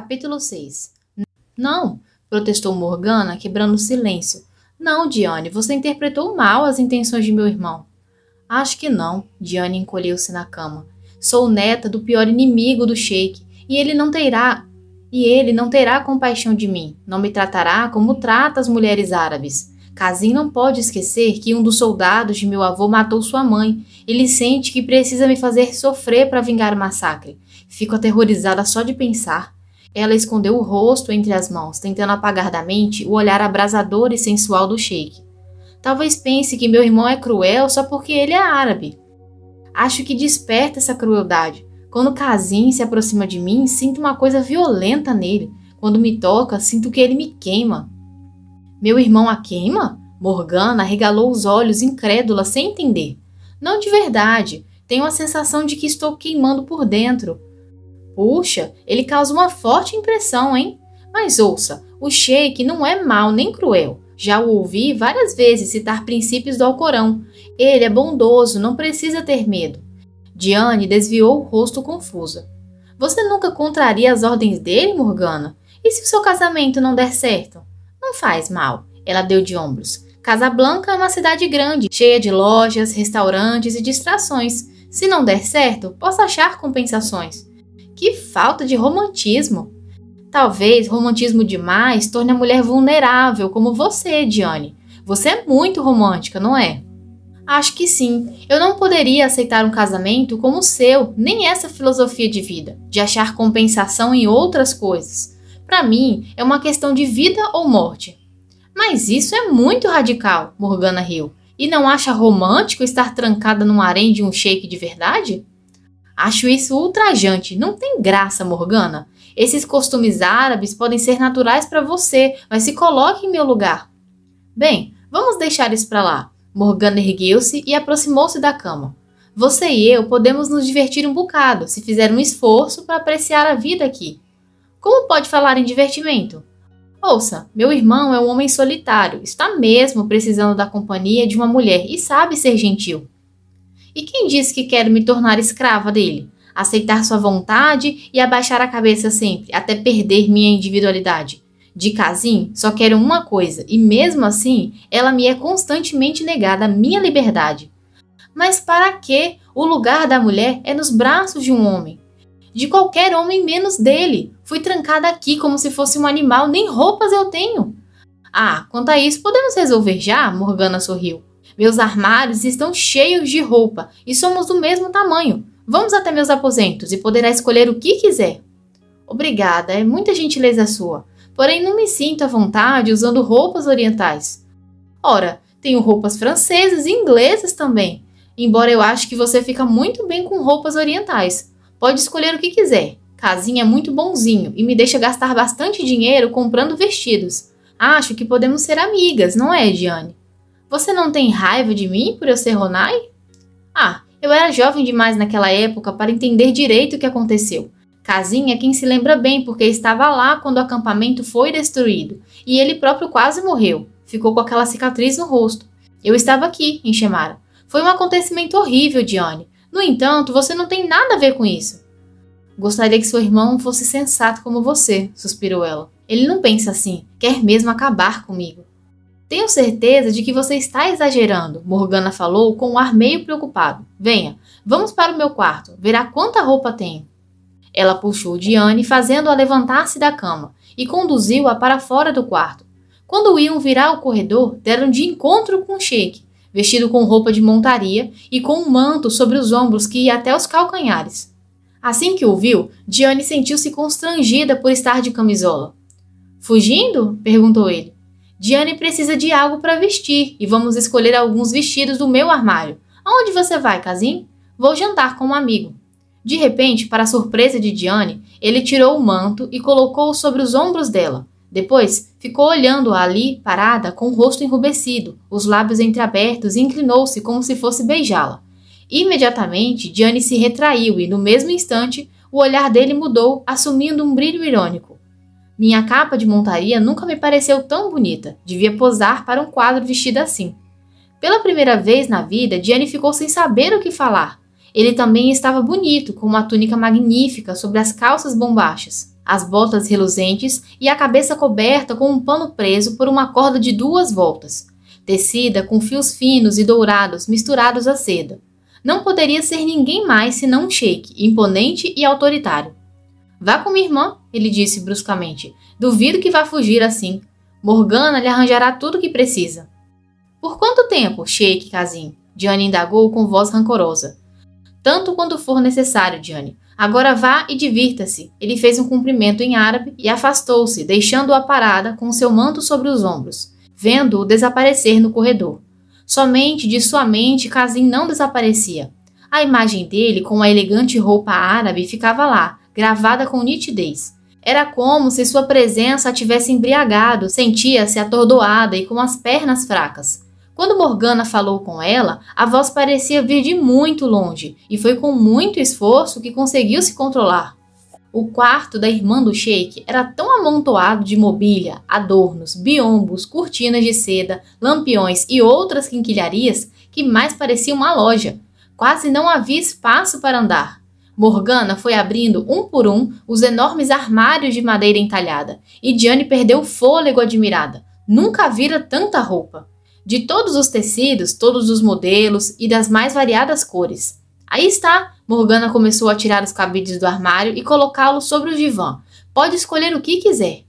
Capítulo 6 Não, protestou Morgana, quebrando o silêncio. Não, Diane, você interpretou mal as intenções de meu irmão. Acho que não, Diane encolheu-se na cama. Sou neta do pior inimigo do Sheik, e ele não terá e ele não terá compaixão de mim, não me tratará como trata as mulheres árabes. Casim não pode esquecer que um dos soldados de meu avô matou sua mãe. Ele sente que precisa me fazer sofrer para vingar o massacre. Fico aterrorizada só de pensar. Ela escondeu o rosto entre as mãos, tentando apagar da mente o olhar abrasador e sensual do sheik. Talvez pense que meu irmão é cruel só porque ele é árabe. Acho que desperta essa crueldade. Quando Kazim se aproxima de mim, sinto uma coisa violenta nele. Quando me toca, sinto que ele me queima. Meu irmão a queima? Morgana regalou os olhos incrédula sem entender. Não de verdade. Tenho a sensação de que estou queimando por dentro. Puxa, ele causa uma forte impressão, hein? Mas ouça, o Sheik não é mau nem cruel. Já o ouvi várias vezes citar princípios do Alcorão. Ele é bondoso, não precisa ter medo. Diane desviou o rosto confusa. Você nunca contraria as ordens dele, Morgana? E se o seu casamento não der certo? Não faz mal, ela deu de ombros. Casablanca é uma cidade grande, cheia de lojas, restaurantes e distrações. Se não der certo, posso achar compensações. Que falta de romantismo! Talvez romantismo demais torne a mulher vulnerável, como você, Diane. Você é muito romântica, não é? Acho que sim. Eu não poderia aceitar um casamento como o seu, nem essa filosofia de vida, de achar compensação em outras coisas. Para mim, é uma questão de vida ou morte. Mas isso é muito radical, Morgana riu. E não acha romântico estar trancada num harém de um shake de verdade? Acho isso ultrajante. Não tem graça, Morgana. Esses costumes árabes podem ser naturais para você, mas se coloque em meu lugar. Bem, vamos deixar isso para lá. Morgana ergueu-se e aproximou-se da cama. Você e eu podemos nos divertir um bocado se fizer um esforço para apreciar a vida aqui. Como pode falar em divertimento? Ouça, meu irmão é um homem solitário, está mesmo precisando da companhia de uma mulher e sabe ser gentil. E quem disse que quero me tornar escrava dele? Aceitar sua vontade e abaixar a cabeça sempre, até perder minha individualidade. De Casim, só quero uma coisa, e mesmo assim, ela me é constantemente negada a minha liberdade. Mas para que o lugar da mulher é nos braços de um homem? De qualquer homem menos dele. Fui trancada aqui como se fosse um animal, nem roupas eu tenho. Ah, quanto a isso, podemos resolver já? Morgana sorriu. Meus armários estão cheios de roupa e somos do mesmo tamanho. Vamos até meus aposentos e poderá escolher o que quiser. Obrigada, é muita gentileza sua. Porém, não me sinto à vontade usando roupas orientais. Ora, tenho roupas francesas e inglesas também. Embora eu ache que você fica muito bem com roupas orientais. Pode escolher o que quiser. Casinha é muito bonzinho e me deixa gastar bastante dinheiro comprando vestidos. Acho que podemos ser amigas, não é, Diane? Você não tem raiva de mim por eu ser Ronai? Ah, eu era jovem demais naquela época para entender direito o que aconteceu. Casinha é quem se lembra bem porque estava lá quando o acampamento foi destruído e ele próprio quase morreu. Ficou com aquela cicatriz no rosto. Eu estava aqui, em Shemara. Foi um acontecimento horrível, Dione. No entanto, você não tem nada a ver com isso. Gostaria que seu irmão fosse sensato como você, suspirou ela. Ele não pensa assim, quer mesmo acabar comigo. Tenho certeza de que você está exagerando, Morgana falou com um ar meio preocupado. Venha, vamos para o meu quarto, verá quanta roupa tenho. Ela puxou Diane, fazendo-a levantar-se da cama, e conduziu-a para fora do quarto. Quando iam virar o corredor, deram de encontro com Sheik, vestido com roupa de montaria e com um manto sobre os ombros que ia até os calcanhares. Assim que o viu, Diane sentiu-se constrangida por estar de camisola. Fugindo? perguntou ele. Diane precisa de algo para vestir e vamos escolher alguns vestidos do meu armário. Aonde você vai, Casim? Vou jantar com um amigo. De repente, para surpresa de Diane, ele tirou o manto e colocou-o sobre os ombros dela. Depois, ficou olhando ali, parada, com o rosto enrubescido, os lábios entreabertos e inclinou-se como se fosse beijá-la. Imediatamente, Diane se retraiu e, no mesmo instante, o olhar dele mudou, assumindo um brilho irônico. Minha capa de montaria nunca me pareceu tão bonita. Devia posar para um quadro vestida assim. Pela primeira vez na vida, Diane ficou sem saber o que falar. Ele também estava bonito, com uma túnica magnífica sobre as calças bombachas, as botas reluzentes e a cabeça coberta com um pano preso por uma corda de duas voltas, tecida com fios finos e dourados misturados à seda. Não poderia ser ninguém mais senão um shake, imponente e autoritário. Vá com minha irmã, ele disse bruscamente. Duvido que vá fugir assim. Morgana lhe arranjará tudo o que precisa. Por quanto tempo, Sheik Kazim? Diane indagou com voz rancorosa. Tanto quanto for necessário, Diane. Agora vá e divirta-se. Ele fez um cumprimento em árabe e afastou-se, deixando-a parada com seu manto sobre os ombros, vendo-o desaparecer no corredor. Somente de sua mente Kazim não desaparecia. A imagem dele, com a elegante roupa árabe, ficava lá, gravada com nitidez. Era como se sua presença a tivesse embriagado, sentia-se atordoada e com as pernas fracas. Quando Morgana falou com ela, a voz parecia vir de muito longe, e foi com muito esforço que conseguiu se controlar. O quarto da irmã do Sheik era tão amontoado de mobília, adornos, biombos, cortinas de seda, lampiões e outras quinquilharias que mais parecia uma loja. Quase não havia espaço para andar. Morgana foi abrindo um por um os enormes armários de madeira entalhada e Diane perdeu o fôlego admirada. Nunca vira tanta roupa. De todos os tecidos, todos os modelos e das mais variadas cores. Aí está! Morgana começou a tirar os cabides do armário e colocá-los sobre o divã. Pode escolher o que quiser.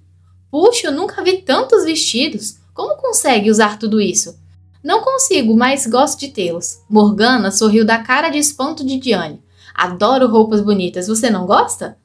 Puxa, eu nunca vi tantos vestidos. Como consegue usar tudo isso? Não consigo, mas gosto de tê-los. Morgana sorriu da cara de espanto de Diane. Adoro roupas bonitas. Você não gosta?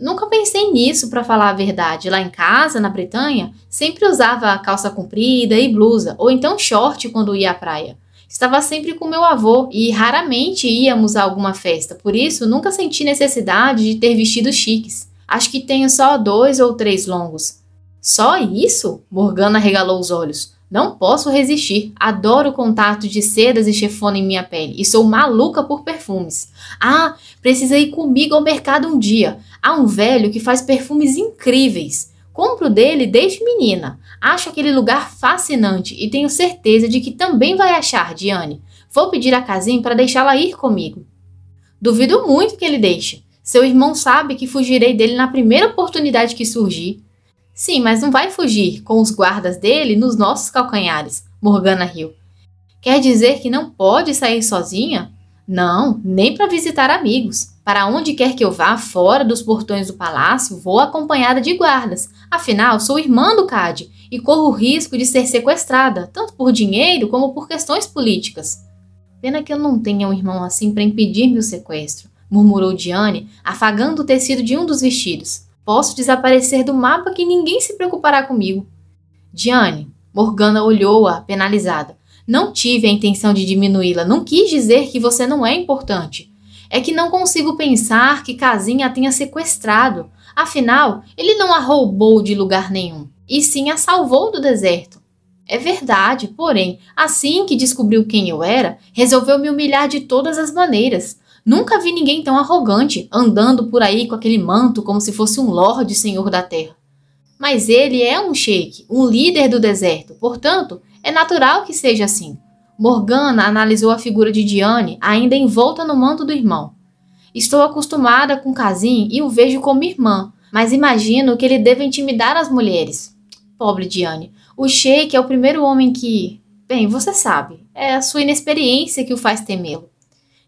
Nunca pensei nisso, para falar a verdade. Lá em casa, na Bretanha, sempre usava calça comprida e blusa, ou então short quando ia à praia. Estava sempre com meu avô e raramente íamos a alguma festa, por isso nunca senti necessidade de ter vestidos chiques. Acho que tenho só dois ou três longos. Só isso? Morgana regalou os olhos. Não posso resistir. Adoro o contato de sedas e chefona em minha pele e sou maluca por perfumes. Ah, precisa ir comigo ao mercado um dia. Há um velho que faz perfumes incríveis. Compro dele desde menina. Acho aquele lugar fascinante e tenho certeza de que também vai achar, Diane. Vou pedir a Casim para deixá-la ir comigo. Duvido muito que ele deixe. Seu irmão sabe que fugirei dele na primeira oportunidade que surgir. Sim, mas não vai fugir com os guardas dele nos nossos calcanhares, Morgana riu. Quer dizer que não pode sair sozinha? Não, nem para visitar amigos. Para onde quer que eu vá, fora dos portões do palácio, vou acompanhada de guardas. Afinal, sou irmã do Cade e corro o risco de ser sequestrada, tanto por dinheiro como por questões políticas. Pena que eu não tenha um irmão assim para impedir meu sequestro, murmurou Diane, afagando o tecido de um dos vestidos. Posso desaparecer do mapa que ninguém se preocupará comigo. Diane, Morgana olhou-a, penalizada. Não tive a intenção de diminuí-la, não quis dizer que você não é importante. É que não consigo pensar que Casinha a tenha sequestrado. Afinal, ele não a roubou de lugar nenhum, e sim a salvou do deserto. É verdade, porém, assim que descobriu quem eu era, resolveu me humilhar de todas as maneiras. Nunca vi ninguém tão arrogante andando por aí com aquele manto como se fosse um lorde senhor da terra. Mas ele é um sheik, um líder do deserto, portanto, é natural que seja assim. Morgana analisou a figura de Diane, ainda envolta no manto do irmão. Estou acostumada com Casim e o vejo como irmã, mas imagino que ele deva intimidar as mulheres. Pobre Diane, o sheik é o primeiro homem que. Bem, você sabe, é a sua inexperiência que o faz temê-lo.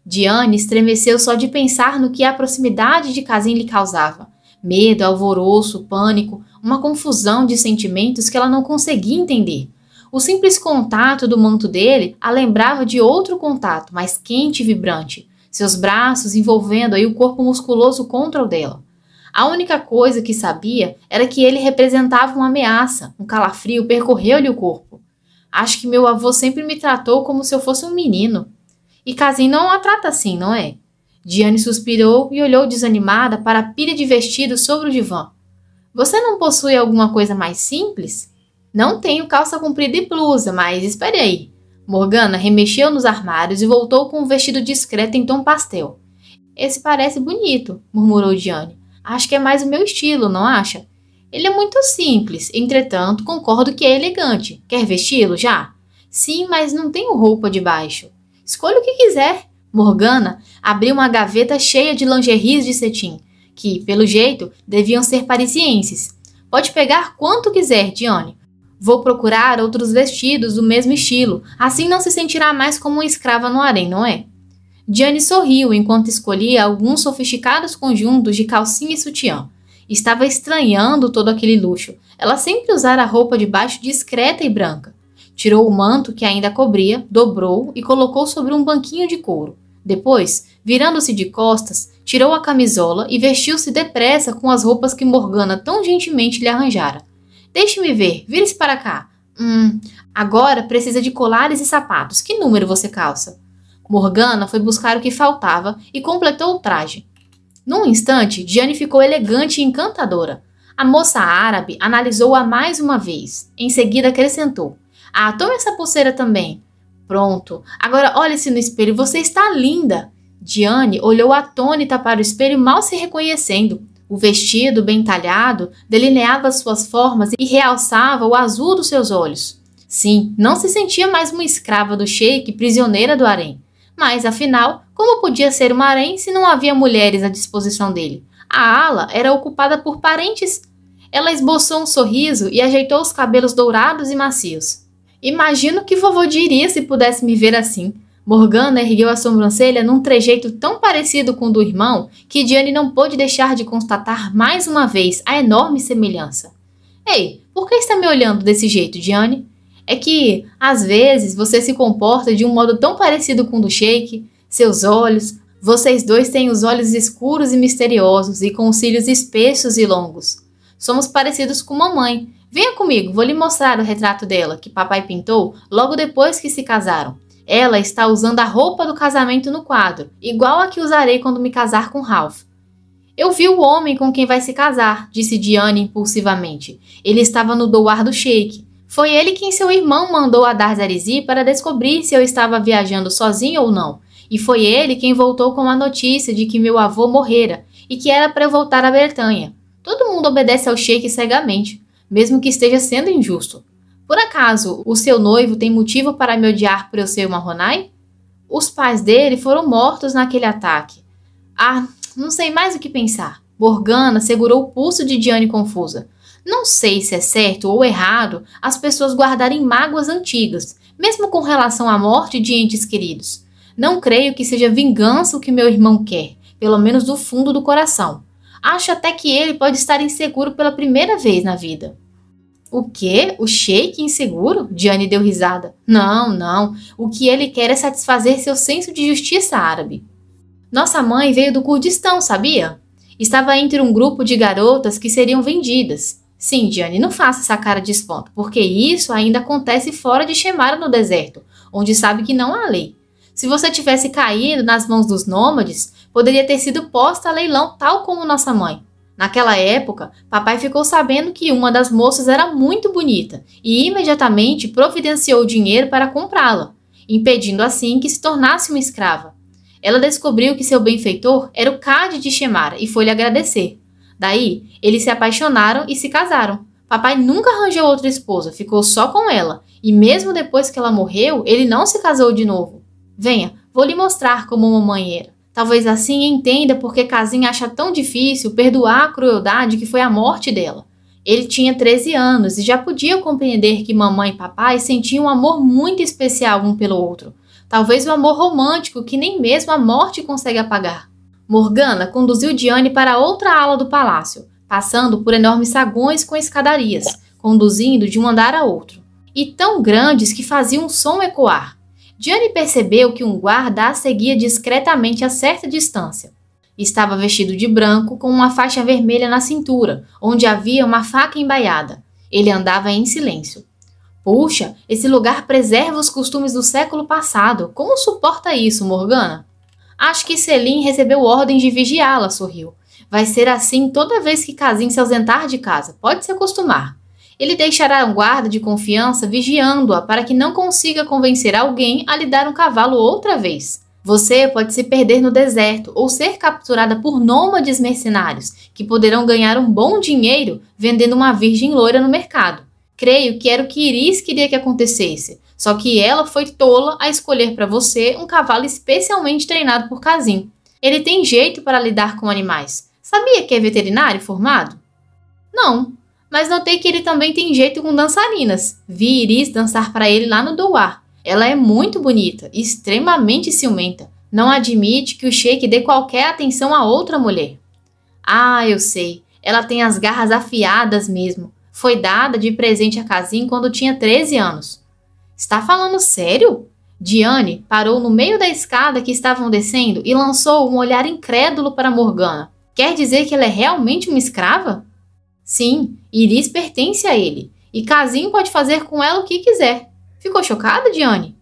Diane estremeceu só de pensar no que a proximidade de Casim lhe causava. Medo, alvoroço, pânico, uma confusão de sentimentos que ela não conseguia entender. O simples contato do manto dele a lembrava de outro contato, mais quente e vibrante, seus braços envolvendo aí o corpo musculoso contra o dela. A única coisa que sabia era que ele representava uma ameaça, um calafrio percorreu-lhe o corpo. Acho que meu avô sempre me tratou como se eu fosse um menino, e Casim não a trata assim, não é? Diane suspirou e olhou desanimada para a pilha de vestidos sobre o divã. Você não possui alguma coisa mais simples? Não tenho calça comprida e blusa, mas espere aí. Morgana remexeu nos armários e voltou com um vestido discreto em tom pastel. Esse parece bonito, murmurou Diane. Acho que é mais o meu estilo, não acha? Ele é muito simples, entretanto, concordo que é elegante. Quer vesti-lo já? Sim, mas não tenho roupa de baixo. Escolha o que quiser. Morgana abriu uma gaveta cheia de lingeries de cetim, que, pelo jeito, deviam ser parisienses. Pode pegar quanto quiser, Dione. Vou procurar outros vestidos do mesmo estilo, assim não se sentirá mais como uma escrava no harém, não é? Diane sorriu enquanto escolhia alguns sofisticados conjuntos de calcinha e sutiã. Estava estranhando todo aquele luxo. Ela sempre usara roupa de baixo discreta e branca. Tirou o manto que ainda cobria, dobrou e colocou sobre um banquinho de couro. Depois, virando-se de costas, tirou a camisola e vestiu-se depressa com as roupas que Morgana tão gentilmente lhe arranjara. Deixe-me ver, vire-se para cá. Hum, agora precisa de colares e sapatos. Que número você calça? Morgana foi buscar o que faltava e completou o traje. Num instante, Diane ficou elegante e encantadora. A moça árabe analisou-a mais uma vez. Em seguida, acrescentou: ah, toma essa pulseira também. Pronto. Agora olhe-se no espelho, você está linda. Diane olhou atônita para o espelho, mal se reconhecendo. O vestido, bem talhado, delineava suas formas e realçava o azul dos seus olhos. Sim, não se sentia mais uma escrava do sheik, prisioneira do harém. Mas, afinal, como podia ser um harém se não havia mulheres à disposição dele? A ala era ocupada por parentes. Ela esboçou um sorriso e ajeitou os cabelos dourados e macios. Imagino que vovô diria se pudesse me ver assim. Morgana ergueu a sobrancelha num trejeito tão parecido com o do irmão que Diane não pôde deixar de constatar mais uma vez a enorme semelhança. Ei, por que está me olhando desse jeito, Diane? É que, às vezes, você se comporta de um modo tão parecido com o do Sheik, seus olhos. Vocês dois têm os olhos escuros e misteriosos e com os cílios espessos e longos. Somos parecidos com mamãe, Venha comigo, vou lhe mostrar o retrato dela que papai pintou logo depois que se casaram. Ela está usando a roupa do casamento no quadro, igual a que usarei quando me casar com Ralph. Eu vi o homem com quem vai se casar, disse Diane impulsivamente. Ele estava no doar do Sheik. Foi ele quem seu irmão mandou a Darzarizi para descobrir se eu estava viajando sozinho ou não. E foi ele quem voltou com a notícia de que meu avô morrera e que era para voltar à Bretanha. Todo mundo obedece ao Sheik cegamente mesmo que esteja sendo injusto. Por acaso, o seu noivo tem motivo para me odiar por eu ser uma Ronai? Os pais dele foram mortos naquele ataque. Ah, não sei mais o que pensar. Morgana segurou o pulso de Diane confusa. Não sei se é certo ou errado as pessoas guardarem mágoas antigas, mesmo com relação à morte de entes queridos. Não creio que seja vingança o que meu irmão quer, pelo menos do fundo do coração. Acho até que ele pode estar inseguro pela primeira vez na vida. O quê? O sheik inseguro? Diane deu risada. Não, não. O que ele quer é satisfazer seu senso de justiça árabe. Nossa mãe veio do Kurdistão, sabia? Estava entre um grupo de garotas que seriam vendidas. Sim, Diane, não faça essa cara de espanto, porque isso ainda acontece fora de Shemara no deserto, onde sabe que não há lei. Se você tivesse caído nas mãos dos nômades, poderia ter sido posta a leilão tal como nossa mãe. Naquela época, papai ficou sabendo que uma das moças era muito bonita e imediatamente providenciou dinheiro para comprá-la, impedindo assim que se tornasse uma escrava. Ela descobriu que seu benfeitor era o Cade de Shemara e foi lhe agradecer. Daí, eles se apaixonaram e se casaram. Papai nunca arranjou outra esposa, ficou só com ela, e mesmo depois que ela morreu, ele não se casou de novo. Venha, vou lhe mostrar como mãe era. Talvez assim entenda por que Casim acha tão difícil perdoar a crueldade que foi a morte dela. Ele tinha 13 anos e já podia compreender que mamãe e papai sentiam um amor muito especial um pelo outro. Talvez um amor romântico que nem mesmo a morte consegue apagar. Morgana conduziu Diane para outra ala do palácio, passando por enormes sagões com escadarias, conduzindo de um andar a outro, e tão grandes que faziam um som ecoar. Gianni percebeu que um guarda a seguia discretamente a certa distância. Estava vestido de branco, com uma faixa vermelha na cintura, onde havia uma faca embaiada. Ele andava em silêncio. Puxa, esse lugar preserva os costumes do século passado. Como suporta isso, Morgana? Acho que Selim recebeu ordem de vigiá-la, sorriu. Vai ser assim toda vez que Casim se ausentar de casa. Pode se acostumar. Ele deixará um guarda de confiança vigiando-a para que não consiga convencer alguém a lhe dar um cavalo outra vez. Você pode se perder no deserto ou ser capturada por nômades mercenários, que poderão ganhar um bom dinheiro vendendo uma virgem loira no mercado. Creio que era o que Iris queria que acontecesse, só que ela foi tola a escolher para você um cavalo especialmente treinado por Casim. Ele tem jeito para lidar com animais. Sabia que é veterinário formado? Não, mas notei que ele também tem jeito com dançarinas. Vi Iris dançar para ele lá no Douar. Ela é muito bonita extremamente ciumenta. Não admite que o Sheik dê qualquer atenção a outra mulher. Ah, eu sei. Ela tem as garras afiadas mesmo. Foi dada de presente a Casim quando tinha 13 anos. Está falando sério? Diane parou no meio da escada que estavam descendo e lançou um olhar incrédulo para Morgana. Quer dizer que ela é realmente uma escrava? Sim, Iris pertence a ele e Casim pode fazer com ela o que quiser. Ficou chocada, Diane?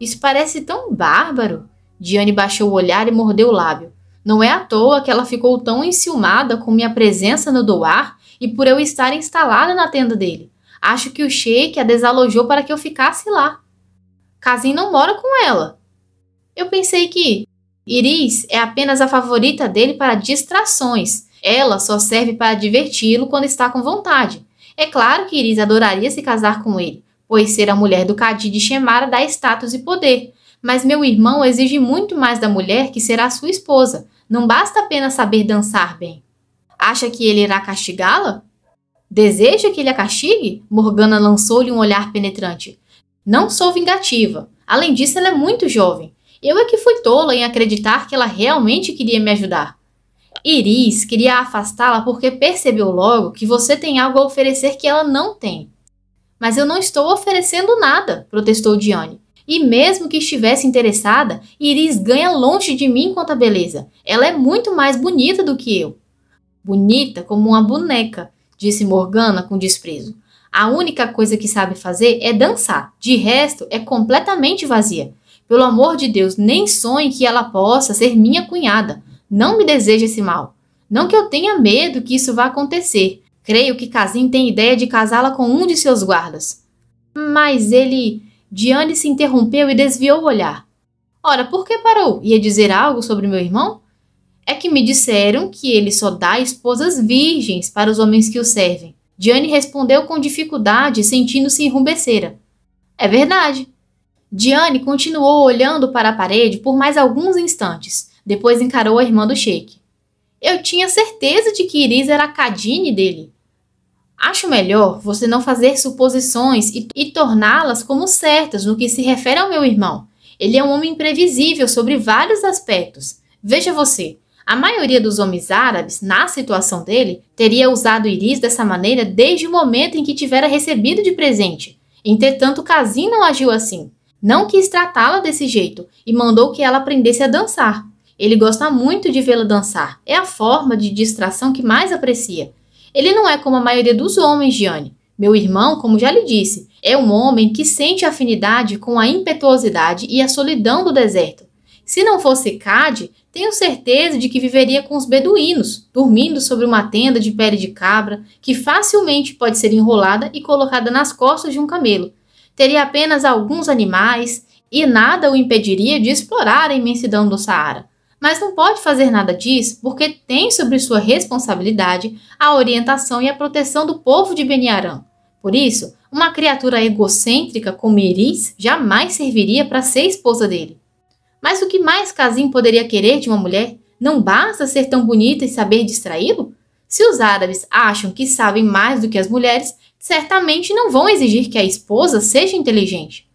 Isso parece tão bárbaro. Diane baixou o olhar e mordeu o lábio. Não é à toa que ela ficou tão enciumada com minha presença no doar e por eu estar instalada na tenda dele. Acho que o Sheik a desalojou para que eu ficasse lá. Casim não mora com ela. Eu pensei que Iris é apenas a favorita dele para distrações ela só serve para diverti-lo quando está com vontade. É claro que Iris adoraria se casar com ele, pois ser a mulher do Cadi de Shemara dá status e poder. Mas meu irmão exige muito mais da mulher que será sua esposa. Não basta apenas saber dançar bem. Acha que ele irá castigá-la? Deseja que ele a castigue? Morgana lançou-lhe um olhar penetrante. Não sou vingativa. Além disso, ela é muito jovem. Eu é que fui tola em acreditar que ela realmente queria me ajudar. Iris queria afastá-la porque percebeu logo que você tem algo a oferecer que ela não tem. Mas eu não estou oferecendo nada, protestou Dione. E mesmo que estivesse interessada, Iris ganha longe de mim quanto à beleza. Ela é muito mais bonita do que eu. Bonita como uma boneca, disse Morgana com desprezo. A única coisa que sabe fazer é dançar. De resto, é completamente vazia. Pelo amor de Deus, nem sonhe que ela possa ser minha cunhada. Não me deseja esse mal. Não que eu tenha medo que isso vá acontecer. Creio que Casim tem ideia de casá-la com um de seus guardas. Mas ele. Diane se interrompeu e desviou o olhar. Ora, por que parou? Ia dizer algo sobre meu irmão? É que me disseram que ele só dá esposas virgens para os homens que o servem. Diane respondeu com dificuldade, sentindo-se enrubescera. É verdade. Diane continuou olhando para a parede por mais alguns instantes depois encarou a irmã do Sheik. Eu tinha certeza de que Iris era a Cadine dele. Acho melhor você não fazer suposições e, e torná-las como certas no que se refere ao meu irmão. Ele é um homem imprevisível sobre vários aspectos. Veja você, a maioria dos homens árabes, na situação dele, teria usado Iris dessa maneira desde o momento em que tivera recebido de presente. Entretanto, Casim não agiu assim. Não quis tratá-la desse jeito e mandou que ela aprendesse a dançar. Ele gosta muito de vê-la dançar. É a forma de distração que mais aprecia. Ele não é como a maioria dos homens, Gianni. Meu irmão, como já lhe disse, é um homem que sente afinidade com a impetuosidade e a solidão do deserto. Se não fosse Cade, tenho certeza de que viveria com os beduínos, dormindo sobre uma tenda de pele de cabra, que facilmente pode ser enrolada e colocada nas costas de um camelo. Teria apenas alguns animais e nada o impediria de explorar a imensidão do Saara mas não pode fazer nada disso porque tem sobre sua responsabilidade a orientação e a proteção do povo de Beniarã. Por isso, uma criatura egocêntrica como Iris jamais serviria para ser esposa dele. Mas o que mais Casim poderia querer de uma mulher? Não basta ser tão bonita e saber distraí-lo? Se os árabes acham que sabem mais do que as mulheres, certamente não vão exigir que a esposa seja inteligente.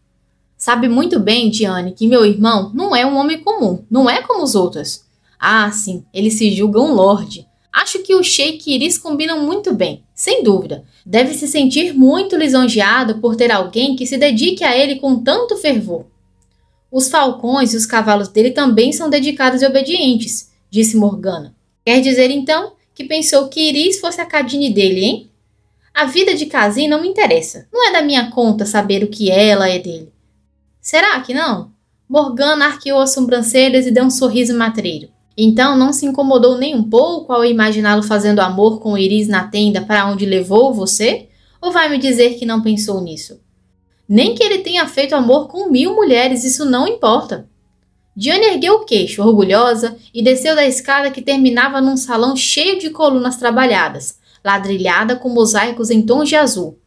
Sabe muito bem, Diane, que meu irmão não é um homem comum, não é como os outros. Ah, sim, ele se julga um lorde. Acho que o Sheik e Iris combinam muito bem, sem dúvida. Deve se sentir muito lisonjeado por ter alguém que se dedique a ele com tanto fervor. Os falcões e os cavalos dele também são dedicados e obedientes, disse Morgana. Quer dizer, então, que pensou que Iris fosse a cadine dele, hein? A vida de Casim não me interessa. Não é da minha conta saber o que ela é dele. Será que não? Morgana arqueou as sobrancelhas e deu um sorriso matreiro. Então não se incomodou nem um pouco ao imaginá-lo fazendo amor com o Iris na tenda para onde levou você? Ou vai me dizer que não pensou nisso? Nem que ele tenha feito amor com mil mulheres, isso não importa. Diane ergueu o queixo, orgulhosa, e desceu da escada que terminava num salão cheio de colunas trabalhadas, ladrilhada com mosaicos em tons de azul,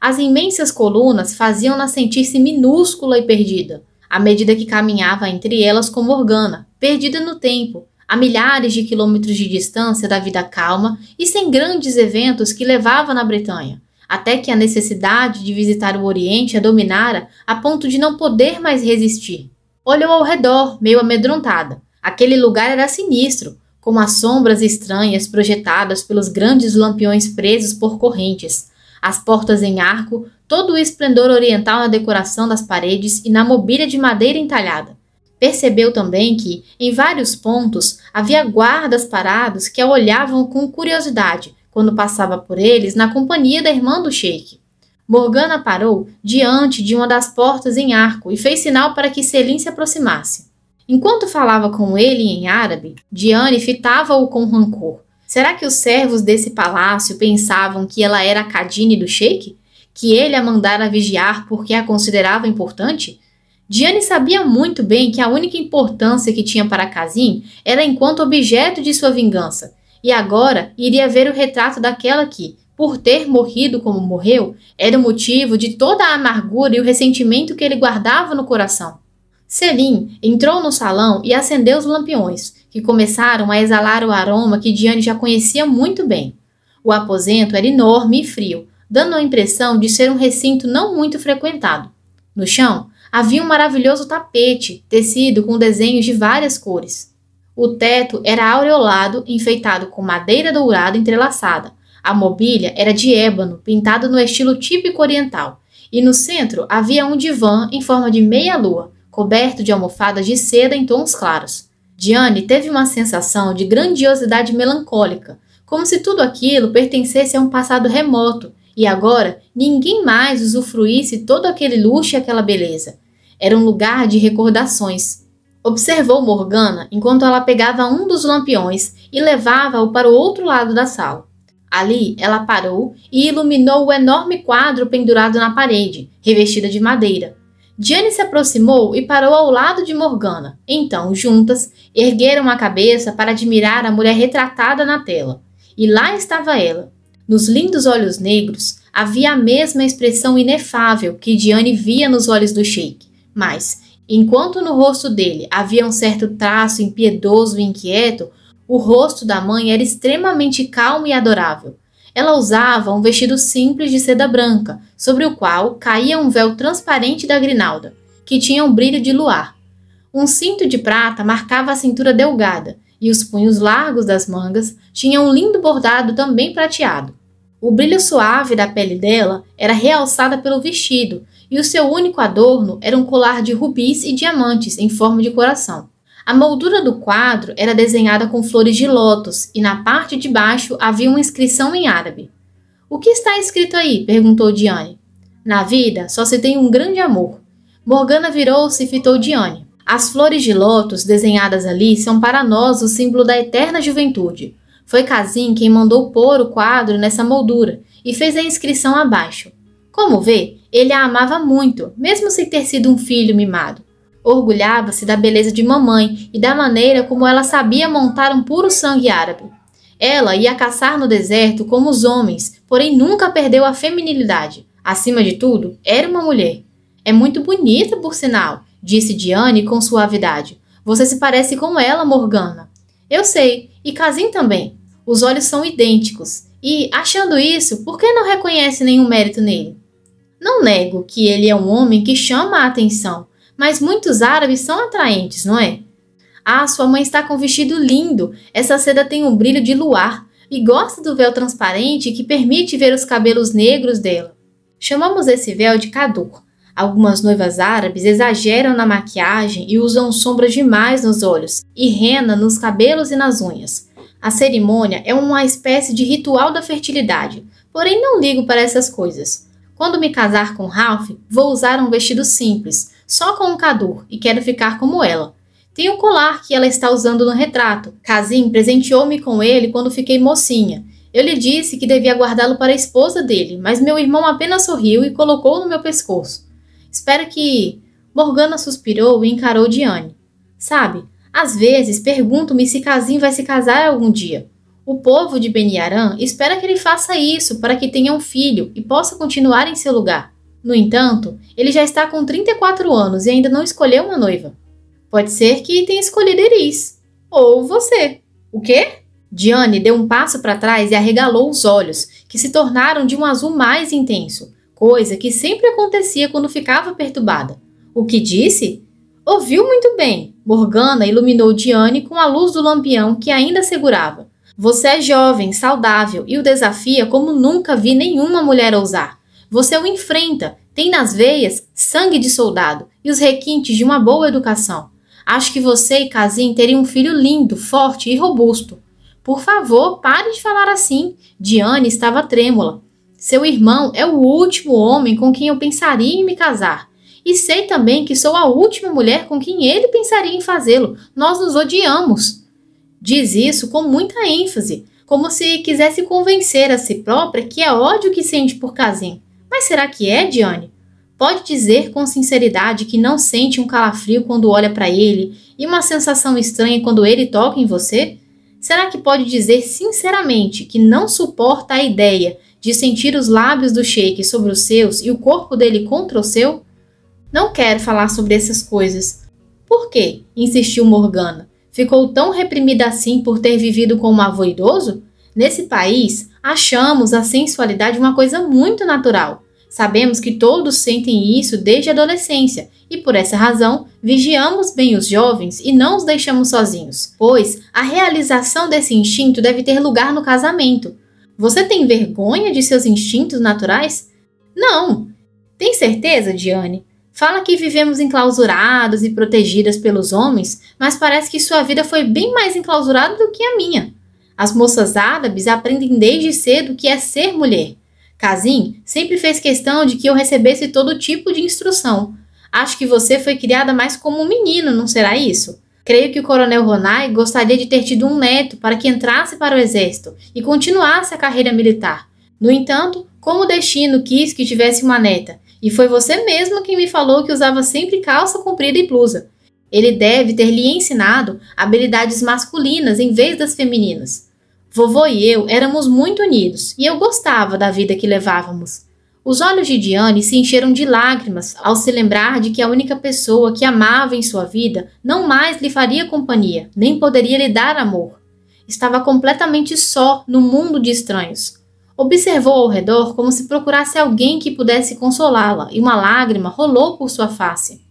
as imensas colunas faziam-na sentir-se minúscula e perdida, à medida que caminhava entre elas como Morgana, perdida no tempo, a milhares de quilômetros de distância da vida calma e sem grandes eventos que levava na Bretanha, até que a necessidade de visitar o Oriente a dominara a ponto de não poder mais resistir. Olhou ao redor, meio amedrontada. Aquele lugar era sinistro, como as sombras estranhas projetadas pelos grandes lampiões presos por correntes, as portas em arco, todo o esplendor oriental na decoração das paredes e na mobília de madeira entalhada. Percebeu também que, em vários pontos, havia guardas parados que a olhavam com curiosidade quando passava por eles na companhia da irmã do sheik. Morgana parou diante de uma das portas em arco e fez sinal para que Selim se aproximasse. Enquanto falava com ele em árabe, Diane fitava-o com rancor Será que os servos desse palácio pensavam que ela era a Cadine do sheik? Que ele a mandara vigiar porque a considerava importante? Diane sabia muito bem que a única importância que tinha para Kazim era enquanto objeto de sua vingança, e agora iria ver o retrato daquela que, por ter morrido como morreu, era o motivo de toda a amargura e o ressentimento que ele guardava no coração. Selim entrou no salão e acendeu os lampiões, que começaram a exalar o aroma que Diane já conhecia muito bem. O aposento era enorme e frio, dando a impressão de ser um recinto não muito frequentado. No chão havia um maravilhoso tapete, tecido com desenhos de várias cores. O teto era aureolado, enfeitado com madeira dourada entrelaçada. A mobília era de ébano, pintado no estilo típico oriental, e no centro havia um divã em forma de meia-lua, coberto de almofadas de seda em tons claros. Diane teve uma sensação de grandiosidade melancólica, como se tudo aquilo pertencesse a um passado remoto e agora ninguém mais usufruísse todo aquele luxo e aquela beleza. Era um lugar de recordações. Observou Morgana enquanto ela pegava um dos lampiões e levava-o para o outro lado da sala. Ali, ela parou e iluminou o enorme quadro pendurado na parede, revestida de madeira. Diane se aproximou e parou ao lado de Morgana. Então, juntas, ergueram a cabeça para admirar a mulher retratada na tela. E lá estava ela. Nos lindos olhos negros havia a mesma expressão inefável que Diane via nos olhos do Sheik. Mas, enquanto no rosto dele havia um certo traço impiedoso e inquieto, o rosto da mãe era extremamente calmo e adorável. Ela usava um vestido simples de seda branca, sobre o qual caía um véu transparente da grinalda, que tinha um brilho de luar. Um cinto de prata marcava a cintura delgada, e os punhos largos das mangas tinham um lindo bordado também prateado. O brilho suave da pele dela era realçada pelo vestido, e o seu único adorno era um colar de rubis e diamantes em forma de coração. A moldura do quadro era desenhada com flores de lótus e na parte de baixo havia uma inscrição em árabe. O que está escrito aí? perguntou Diane. Na vida só se tem um grande amor. Morgana virou-se e fitou Diane. As flores de lótus desenhadas ali são para nós o símbolo da eterna juventude. Foi Casim quem mandou pôr o quadro nessa moldura e fez a inscrição abaixo. Como vê, ele a amava muito, mesmo sem ter sido um filho mimado. Orgulhava-se da beleza de mamãe e da maneira como ela sabia montar um puro sangue árabe. Ela ia caçar no deserto como os homens, porém nunca perdeu a feminilidade. Acima de tudo, era uma mulher. É muito bonita, por sinal, disse Diane com suavidade. Você se parece com ela, Morgana. Eu sei, e Casim também. Os olhos são idênticos. E, achando isso, por que não reconhece nenhum mérito nele? Não nego que ele é um homem que chama a atenção, mas muitos árabes são atraentes, não é? Ah, sua mãe está com um vestido lindo. Essa seda tem um brilho de luar e gosta do véu transparente que permite ver os cabelos negros dela. Chamamos esse véu de caduco. Algumas noivas árabes exageram na maquiagem e usam sombra demais nos olhos e rena nos cabelos e nas unhas. A cerimônia é uma espécie de ritual da fertilidade, porém não ligo para essas coisas. Quando me casar com Ralph, vou usar um vestido simples, só com um cador, e quero ficar como ela. Tem o um colar que ela está usando no retrato. Casim presenteou-me com ele quando fiquei mocinha. Eu lhe disse que devia guardá-lo para a esposa dele, mas meu irmão apenas sorriu e colocou no meu pescoço. Espero que. Morgana suspirou e encarou Diane. Sabe, às vezes pergunto-me se Casim vai se casar algum dia. O povo de Beniarã espera que ele faça isso para que tenha um filho e possa continuar em seu lugar. No entanto, ele já está com 34 anos e ainda não escolheu uma noiva. Pode ser que tenha escolhido Eris. Ou você. O quê? Diane deu um passo para trás e arregalou os olhos, que se tornaram de um azul mais intenso, coisa que sempre acontecia quando ficava perturbada. O que disse? Ouviu muito bem. Morgana iluminou Diane com a luz do lampião que ainda segurava. Você é jovem, saudável e o desafia como nunca vi nenhuma mulher ousar. Você o enfrenta, tem nas veias sangue de soldado e os requintes de uma boa educação. Acho que você e Casim teriam um filho lindo, forte e robusto. Por favor, pare de falar assim. Diane estava trêmula. Seu irmão é o último homem com quem eu pensaria em me casar. E sei também que sou a última mulher com quem ele pensaria em fazê-lo. Nós nos odiamos. Diz isso com muita ênfase, como se quisesse convencer a si própria que é ódio que sente por Kazim. Mas será que é, Diane? Pode dizer com sinceridade que não sente um calafrio quando olha para ele e uma sensação estranha quando ele toca em você? Será que pode dizer sinceramente que não suporta a ideia de sentir os lábios do Sheik sobre os seus e o corpo dele contra o seu? Não quero falar sobre essas coisas. Por quê? insistiu Morgana. Ficou tão reprimida assim por ter vivido com um avô idoso? Nesse país, achamos a sensualidade uma coisa muito natural. Sabemos que todos sentem isso desde a adolescência e, por essa razão, vigiamos bem os jovens e não os deixamos sozinhos, pois a realização desse instinto deve ter lugar no casamento. Você tem vergonha de seus instintos naturais? Não! Tem certeza, Diane? Fala que vivemos enclausuradas e protegidas pelos homens, mas parece que sua vida foi bem mais enclausurada do que a minha. As moças árabes aprendem desde cedo o que é ser mulher. Casim sempre fez questão de que eu recebesse todo tipo de instrução. Acho que você foi criada mais como um menino, não será isso? Creio que o coronel Ronai gostaria de ter tido um neto para que entrasse para o exército e continuasse a carreira militar. No entanto, como o destino quis que tivesse uma neta, e foi você mesmo quem me falou que usava sempre calça comprida e blusa. Ele deve ter lhe ensinado habilidades masculinas em vez das femininas. Vovô e eu éramos muito unidos e eu gostava da vida que levávamos. Os olhos de Diane se encheram de lágrimas ao se lembrar de que a única pessoa que amava em sua vida não mais lhe faria companhia, nem poderia lhe dar amor. Estava completamente só no mundo de estranhos, Observou ao redor como se procurasse alguém que pudesse consolá-la, e uma lágrima rolou por sua face.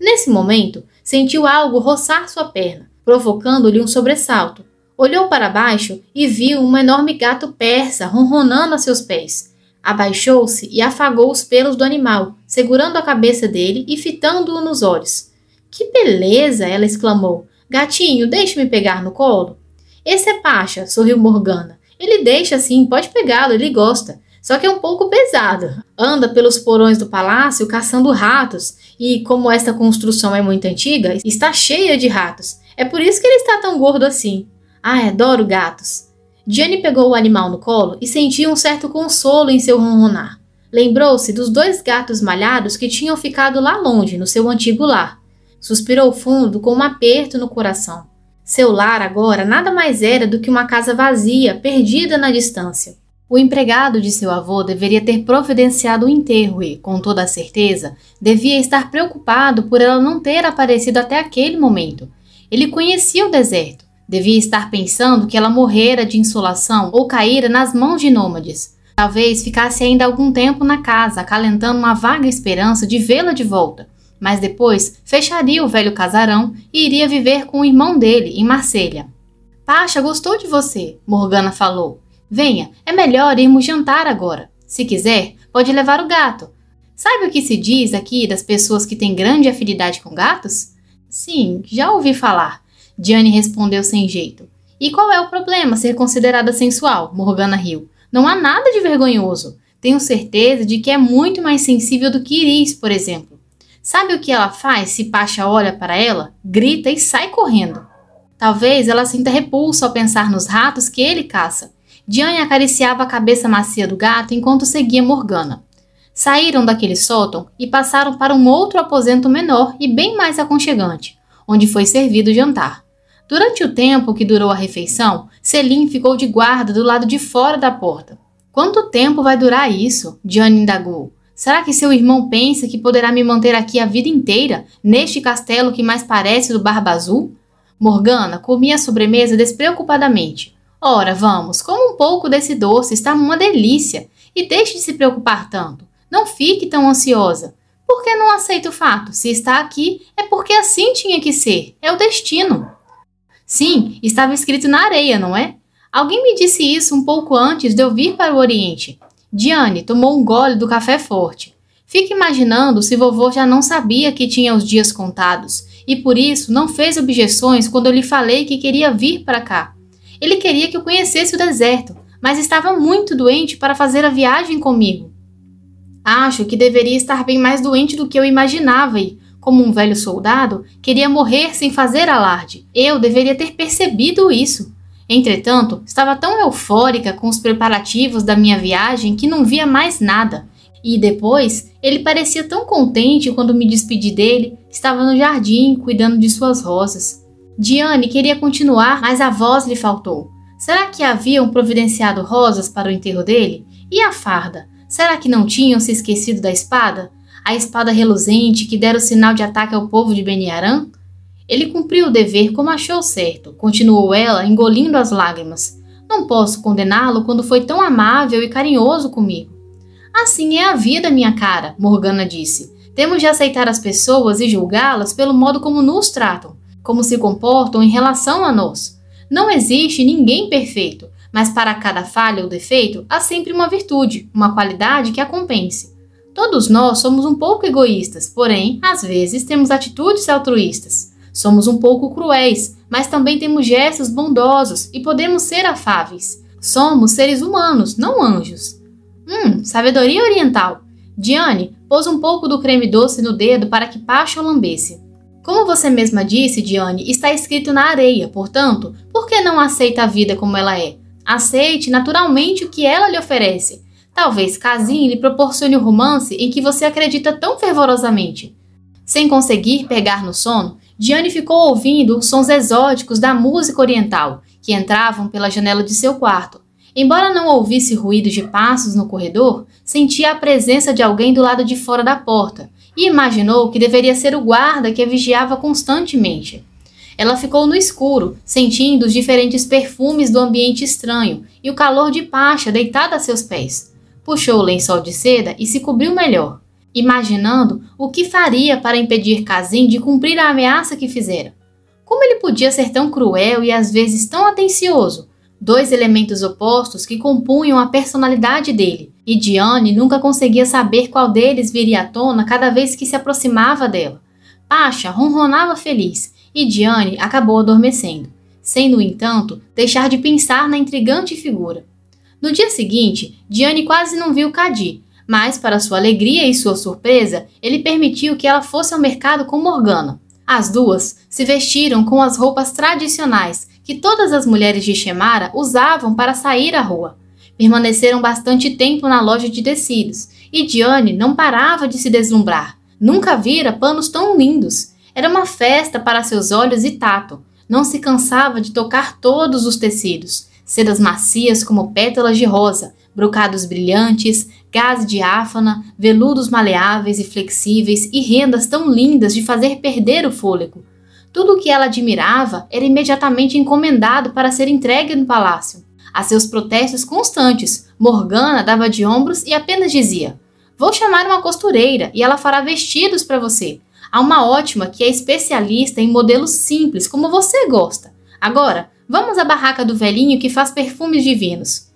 Nesse momento, sentiu algo roçar sua perna, provocando-lhe um sobressalto. Olhou para baixo e viu um enorme gato persa ronronando a seus pés. Abaixou-se e afagou os pelos do animal, segurando a cabeça dele e fitando-o nos olhos. Que beleza! ela exclamou. Gatinho, deixe-me pegar no colo. Esse é Pacha, sorriu Morgana. Ele deixa assim, pode pegá-lo, ele gosta. Só que é um pouco pesado. Anda pelos porões do palácio caçando ratos, e como esta construção é muito antiga, está cheia de ratos. É por isso que ele está tão gordo assim. Ah, adoro gatos. Jenny pegou o animal no colo e sentiu um certo consolo em seu ronronar. Lembrou-se dos dois gatos malhados que tinham ficado lá longe, no seu antigo lar. Suspirou fundo com um aperto no coração. Seu lar agora nada mais era do que uma casa vazia, perdida na distância. O empregado de seu avô deveria ter providenciado o enterro e, com toda a certeza, devia estar preocupado por ela não ter aparecido até aquele momento. Ele conhecia o deserto, devia estar pensando que ela morrera de insolação ou caíra nas mãos de nômades. Talvez ficasse ainda algum tempo na casa, acalentando uma vaga esperança de vê-la de volta, mas depois fecharia o velho casarão e iria viver com o irmão dele em Marselha. Pacha gostou de você, Morgana falou. Venha, é melhor irmos jantar agora. Se quiser, pode levar o gato. Sabe o que se diz aqui das pessoas que têm grande afinidade com gatos? Sim, já ouvi falar. Diane respondeu sem jeito. E qual é o problema ser considerada sensual? Morgana riu. Não há nada de vergonhoso. Tenho certeza de que é muito mais sensível do que Iris, por exemplo. Sabe o que ela faz se Pacha olha para ela? Grita e sai correndo. Talvez ela sinta repulso ao pensar nos ratos que ele caça. Diane acariciava a cabeça macia do gato enquanto seguia Morgana. Saíram daquele sótão e passaram para um outro aposento menor e bem mais aconchegante, onde foi servido o jantar. Durante o tempo que durou a refeição, Selim ficou de guarda do lado de fora da porta. Quanto tempo vai durar isso? Diane indagou. Será que seu irmão pensa que poderá me manter aqui a vida inteira, neste castelo que mais parece do Barba Azul? Morgana comia a sobremesa despreocupadamente. Ora, vamos, coma um pouco desse doce, está uma delícia. E deixe de se preocupar tanto. Não fique tão ansiosa. Por que não aceita o fato? Se está aqui, é porque assim tinha que ser. É o destino. Sim, estava escrito na areia, não é? Alguém me disse isso um pouco antes de eu vir para o Oriente. Diane tomou um gole do café forte. Fica imaginando se vovô já não sabia que tinha os dias contados e por isso não fez objeções quando eu lhe falei que queria vir para cá. Ele queria que eu conhecesse o deserto, mas estava muito doente para fazer a viagem comigo. Acho que deveria estar bem mais doente do que eu imaginava e, como um velho soldado, queria morrer sem fazer alarde. Eu deveria ter percebido isso. Entretanto, estava tão eufórica com os preparativos da minha viagem que não via mais nada. E depois, ele parecia tão contente quando me despedi dele, estava no jardim cuidando de suas rosas. Diane queria continuar, mas a voz lhe faltou. Será que haviam providenciado rosas para o enterro dele? E a farda? Será que não tinham se esquecido da espada? A espada reluzente que dera o sinal de ataque ao povo de Beniarã? Ele cumpriu o dever como achou certo, continuou ela, engolindo as lágrimas. Não posso condená-lo quando foi tão amável e carinhoso comigo. Assim é a vida, minha cara, Morgana disse. Temos de aceitar as pessoas e julgá-las pelo modo como nos tratam, como se comportam em relação a nós. Não existe ninguém perfeito, mas para cada falha ou defeito há sempre uma virtude, uma qualidade que a compense. Todos nós somos um pouco egoístas, porém, às vezes temos atitudes altruístas. Somos um pouco cruéis, mas também temos gestos bondosos e podemos ser afáveis. Somos seres humanos, não anjos. Hum, sabedoria oriental. Diane pôs um pouco do creme doce no dedo para que Pacho lambesse. Como você mesma disse, Diane, está escrito na areia, portanto, por que não aceita a vida como ela é? Aceite naturalmente o que ela lhe oferece. Talvez Casim lhe proporcione o romance em que você acredita tão fervorosamente. Sem conseguir pegar no sono, Diane ficou ouvindo os sons exóticos da música oriental que entravam pela janela de seu quarto. Embora não ouvisse ruído de passos no corredor, sentia a presença de alguém do lado de fora da porta e imaginou que deveria ser o guarda que a vigiava constantemente. Ela ficou no escuro, sentindo os diferentes perfumes do ambiente estranho e o calor de Pacha deitada a seus pés. Puxou o lençol de seda e se cobriu melhor imaginando o que faria para impedir Kazim de cumprir a ameaça que fizera. Como ele podia ser tão cruel e às vezes tão atencioso, dois elementos opostos que compunham a personalidade dele, e Diane nunca conseguia saber qual deles viria à tona cada vez que se aproximava dela. Pacha ronronava feliz e Diane acabou adormecendo, sem, no entanto, deixar de pensar na intrigante figura. No dia seguinte, Diane quase não viu Cadi, mas, para sua alegria e sua surpresa, ele permitiu que ela fosse ao mercado com Morgana. As duas se vestiram com as roupas tradicionais que todas as mulheres de Shemara usavam para sair à rua. Permaneceram bastante tempo na loja de tecidos e Diane não parava de se deslumbrar. Nunca vira panos tão lindos. Era uma festa para seus olhos e tato. Não se cansava de tocar todos os tecidos, sedas macias como pétalas de rosa, brocados brilhantes, gás diáfana, veludos maleáveis e flexíveis e rendas tão lindas de fazer perder o fôlego. Tudo o que ela admirava era imediatamente encomendado para ser entregue no palácio. A seus protestos constantes, Morgana dava de ombros e apenas dizia: Vou chamar uma costureira e ela fará vestidos para você. Há uma ótima que é especialista em modelos simples, como você gosta. Agora, vamos à barraca do velhinho que faz perfumes divinos.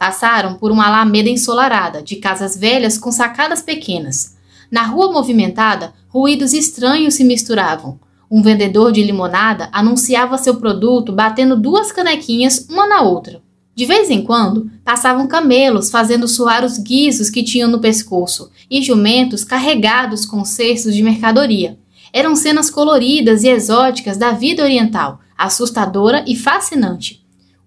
Passaram por uma alameda ensolarada, de casas velhas com sacadas pequenas. Na rua movimentada, ruídos estranhos se misturavam. Um vendedor de limonada anunciava seu produto batendo duas canequinhas uma na outra. De vez em quando, passavam camelos fazendo suar os guizos que tinham no pescoço e jumentos carregados com cestos de mercadoria. Eram cenas coloridas e exóticas da vida oriental, assustadora e fascinante.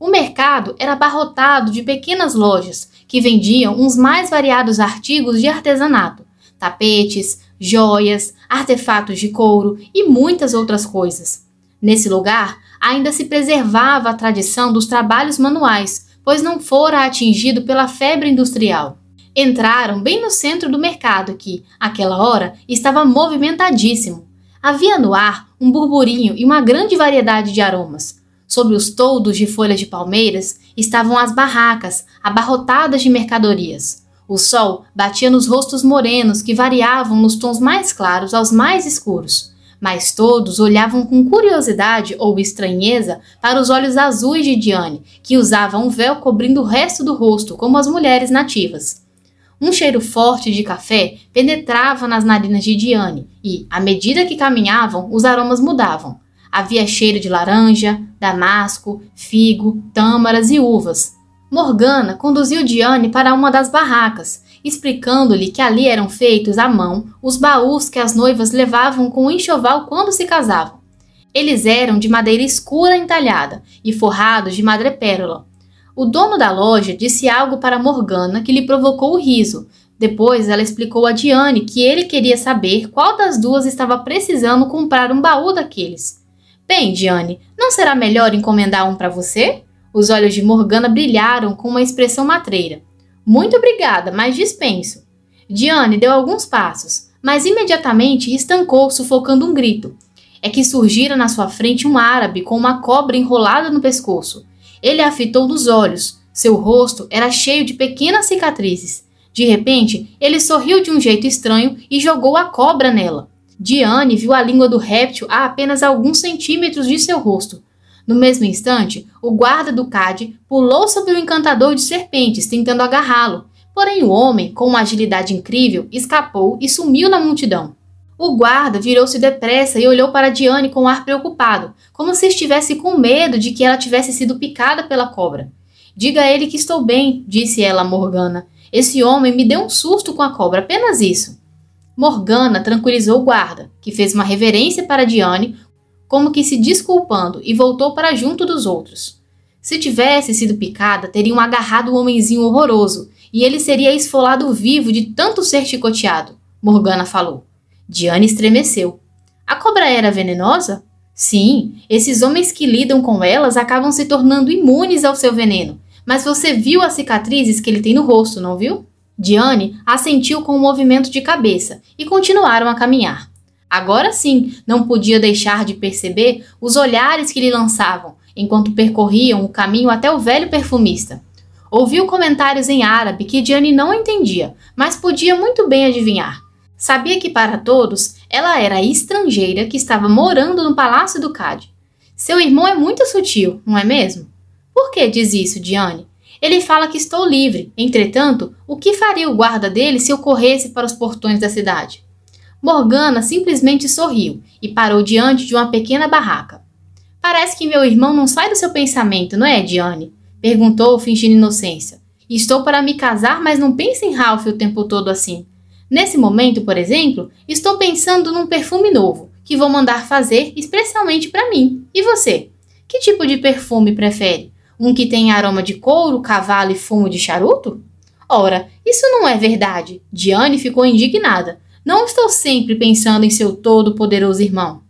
O mercado era abarrotado de pequenas lojas que vendiam os mais variados artigos de artesanato, tapetes, joias, artefatos de couro e muitas outras coisas. Nesse lugar, ainda se preservava a tradição dos trabalhos manuais, pois não fora atingido pela febre industrial. Entraram bem no centro do mercado, que, aquela hora, estava movimentadíssimo. Havia no ar um burburinho e uma grande variedade de aromas. Sobre os toldos de folhas de palmeiras estavam as barracas, abarrotadas de mercadorias. O sol batia nos rostos morenos que variavam nos tons mais claros aos mais escuros, mas todos olhavam com curiosidade ou estranheza para os olhos azuis de Diane, que usava um véu cobrindo o resto do rosto, como as mulheres nativas. Um cheiro forte de café penetrava nas narinas de Diane e, à medida que caminhavam, os aromas mudavam. Havia cheiro de laranja, damasco, figo, tâmaras e uvas. Morgana conduziu Diane para uma das barracas, explicando-lhe que ali eram feitos à mão os baús que as noivas levavam com o enxoval quando se casavam. Eles eram de madeira escura entalhada e forrados de madrepérola. O dono da loja disse algo para Morgana que lhe provocou o riso. Depois ela explicou a Diane que ele queria saber qual das duas estava precisando comprar um baú daqueles. Bem, Diane, não será melhor encomendar um para você? Os olhos de Morgana brilharam com uma expressão matreira. Muito obrigada, mas dispenso. Diane deu alguns passos, mas imediatamente estancou, sufocando um grito. É que surgira na sua frente um árabe com uma cobra enrolada no pescoço. Ele a fitou nos olhos. Seu rosto era cheio de pequenas cicatrizes. De repente, ele sorriu de um jeito estranho e jogou a cobra nela. Diane viu a língua do réptil a apenas alguns centímetros de seu rosto. No mesmo instante, o guarda do CAD pulou sobre o encantador de serpentes, tentando agarrá-lo. Porém, o homem, com uma agilidade incrível, escapou e sumiu na multidão. O guarda virou-se depressa e olhou para Diane com um ar preocupado, como se estivesse com medo de que ela tivesse sido picada pela cobra. Diga a ele que estou bem, disse ela a Morgana. Esse homem me deu um susto com a cobra, apenas isso. Morgana tranquilizou o guarda, que fez uma reverência para Diane, como que se desculpando, e voltou para junto dos outros. Se tivesse sido picada, teriam agarrado o homenzinho horroroso, e ele seria esfolado vivo de tanto ser chicoteado, Morgana falou. Diane estremeceu. A cobra era venenosa? Sim, esses homens que lidam com elas acabam se tornando imunes ao seu veneno. Mas você viu as cicatrizes que ele tem no rosto, não viu? Diane assentiu com um movimento de cabeça e continuaram a caminhar. Agora sim, não podia deixar de perceber os olhares que lhe lançavam enquanto percorriam o caminho até o velho perfumista. Ouviu comentários em árabe que Diane não entendia, mas podia muito bem adivinhar. Sabia que para todos ela era estrangeira que estava morando no Palácio do Cade. Seu irmão é muito sutil, não é mesmo? Por que diz isso, Diane? Ele fala que estou livre, entretanto, o que faria o guarda dele se eu corresse para os portões da cidade? Morgana simplesmente sorriu e parou diante de uma pequena barraca. Parece que meu irmão não sai do seu pensamento, não é, Diane? Perguntou, fingindo inocência. Estou para me casar, mas não pense em Ralph o tempo todo assim. Nesse momento, por exemplo, estou pensando num perfume novo, que vou mandar fazer especialmente para mim. E você? Que tipo de perfume prefere? Um que tem aroma de couro, cavalo e fumo de charuto? Ora, isso não é verdade. Diane ficou indignada. Não estou sempre pensando em seu todo-poderoso irmão.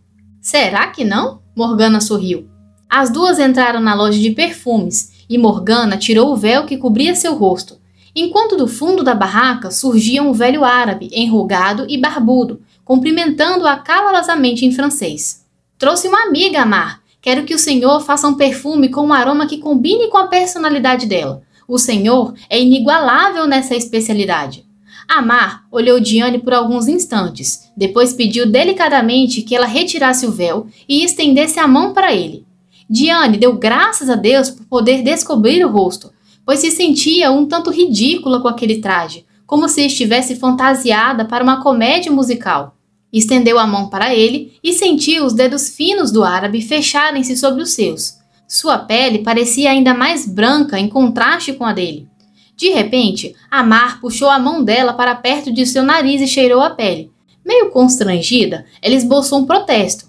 Será que não? Morgana sorriu. As duas entraram na loja de perfumes e Morgana tirou o véu que cobria seu rosto, enquanto do fundo da barraca surgia um velho árabe, enrugado e barbudo, cumprimentando-a calorosamente em francês. Trouxe uma amiga, Mar. Quero que o Senhor faça um perfume com um aroma que combine com a personalidade dela. O Senhor é inigualável nessa especialidade. Amar olhou Diane por alguns instantes, depois pediu delicadamente que ela retirasse o véu e estendesse a mão para ele. Diane deu graças a Deus por poder descobrir o rosto, pois se sentia um tanto ridícula com aquele traje, como se estivesse fantasiada para uma comédia musical. Estendeu a mão para ele e sentiu os dedos finos do árabe fecharem-se sobre os seus. Sua pele parecia ainda mais branca em contraste com a dele. De repente, Amar puxou a mão dela para perto de seu nariz e cheirou a pele. Meio constrangida, ela esboçou um protesto.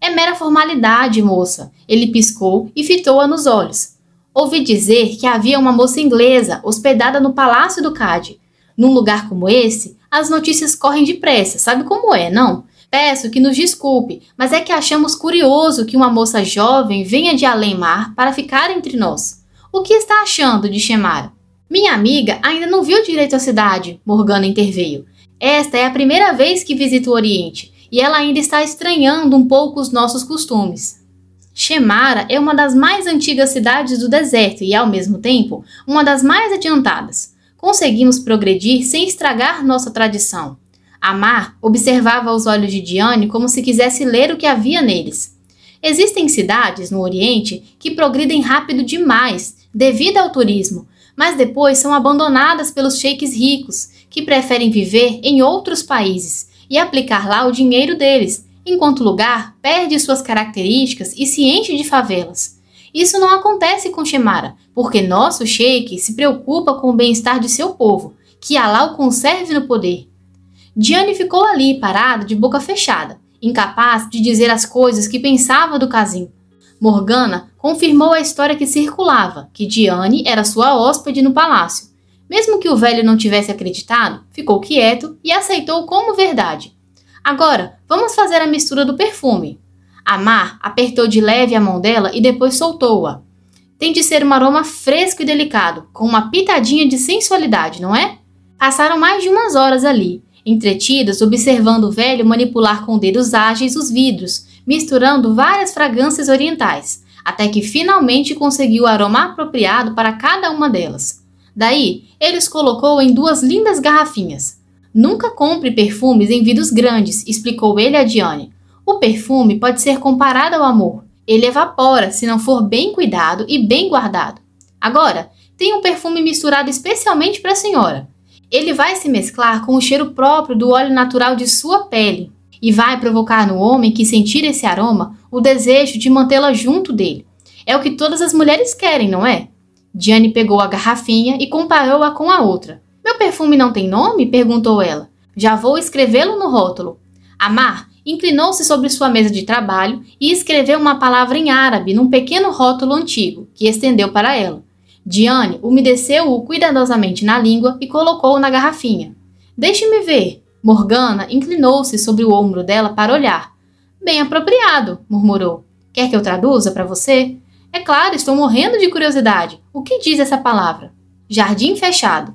É mera formalidade, moça. Ele piscou e fitou-a nos olhos. Ouvi dizer que havia uma moça inglesa hospedada no palácio do Cade. Num lugar como esse, as notícias correm depressa, sabe como é, não? Peço que nos desculpe, mas é que achamos curioso que uma moça jovem venha de além-mar para ficar entre nós. O que está achando de Shemara? Minha amiga ainda não viu direito a cidade, Morgana interveio. Esta é a primeira vez que visita o Oriente e ela ainda está estranhando um pouco os nossos costumes. Shemara é uma das mais antigas cidades do deserto e, ao mesmo tempo, uma das mais adiantadas conseguimos progredir sem estragar nossa tradição. Amar observava os olhos de Diane como se quisesse ler o que havia neles. Existem cidades no Oriente que progridem rápido demais devido ao turismo, mas depois são abandonadas pelos sheiks ricos, que preferem viver em outros países e aplicar lá o dinheiro deles, enquanto o lugar perde suas características e se enche de favelas. Isso não acontece com Shemara, porque nosso sheik se preocupa com o bem-estar de seu povo, que Alá o conserve no poder. Diane ficou ali, parada, de boca fechada, incapaz de dizer as coisas que pensava do Casim. Morgana confirmou a história que circulava, que Diane era sua hóspede no palácio. Mesmo que o velho não tivesse acreditado, ficou quieto e aceitou como verdade. Agora, vamos fazer a mistura do perfume. Amar apertou de leve a mão dela e depois soltou-a. Tem de ser um aroma fresco e delicado, com uma pitadinha de sensualidade, não é? Passaram mais de umas horas ali, entretidas observando o velho manipular com dedos ágeis os vidros, misturando várias fragrâncias orientais, até que finalmente conseguiu o aroma apropriado para cada uma delas. Daí, ele os colocou em duas lindas garrafinhas. Nunca compre perfumes em vidros grandes, explicou ele a Diane o perfume pode ser comparado ao amor. Ele evapora se não for bem cuidado e bem guardado. Agora, tem um perfume misturado especialmente para a senhora. Ele vai se mesclar com o cheiro próprio do óleo natural de sua pele e vai provocar no homem que sentir esse aroma o desejo de mantê-la junto dele. É o que todas as mulheres querem, não é? Diane pegou a garrafinha e comparou-a com a outra. Meu perfume não tem nome? perguntou ela. Já vou escrevê-lo no rótulo. Amar inclinou-se sobre sua mesa de trabalho e escreveu uma palavra em árabe num pequeno rótulo antigo que estendeu para ela. Diane umedeceu-o cuidadosamente na língua e colocou-o na garrafinha. Deixe-me ver. Morgana inclinou-se sobre o ombro dela para olhar. Bem apropriado, murmurou. Quer que eu traduza para você? É claro, estou morrendo de curiosidade. O que diz essa palavra? Jardim fechado.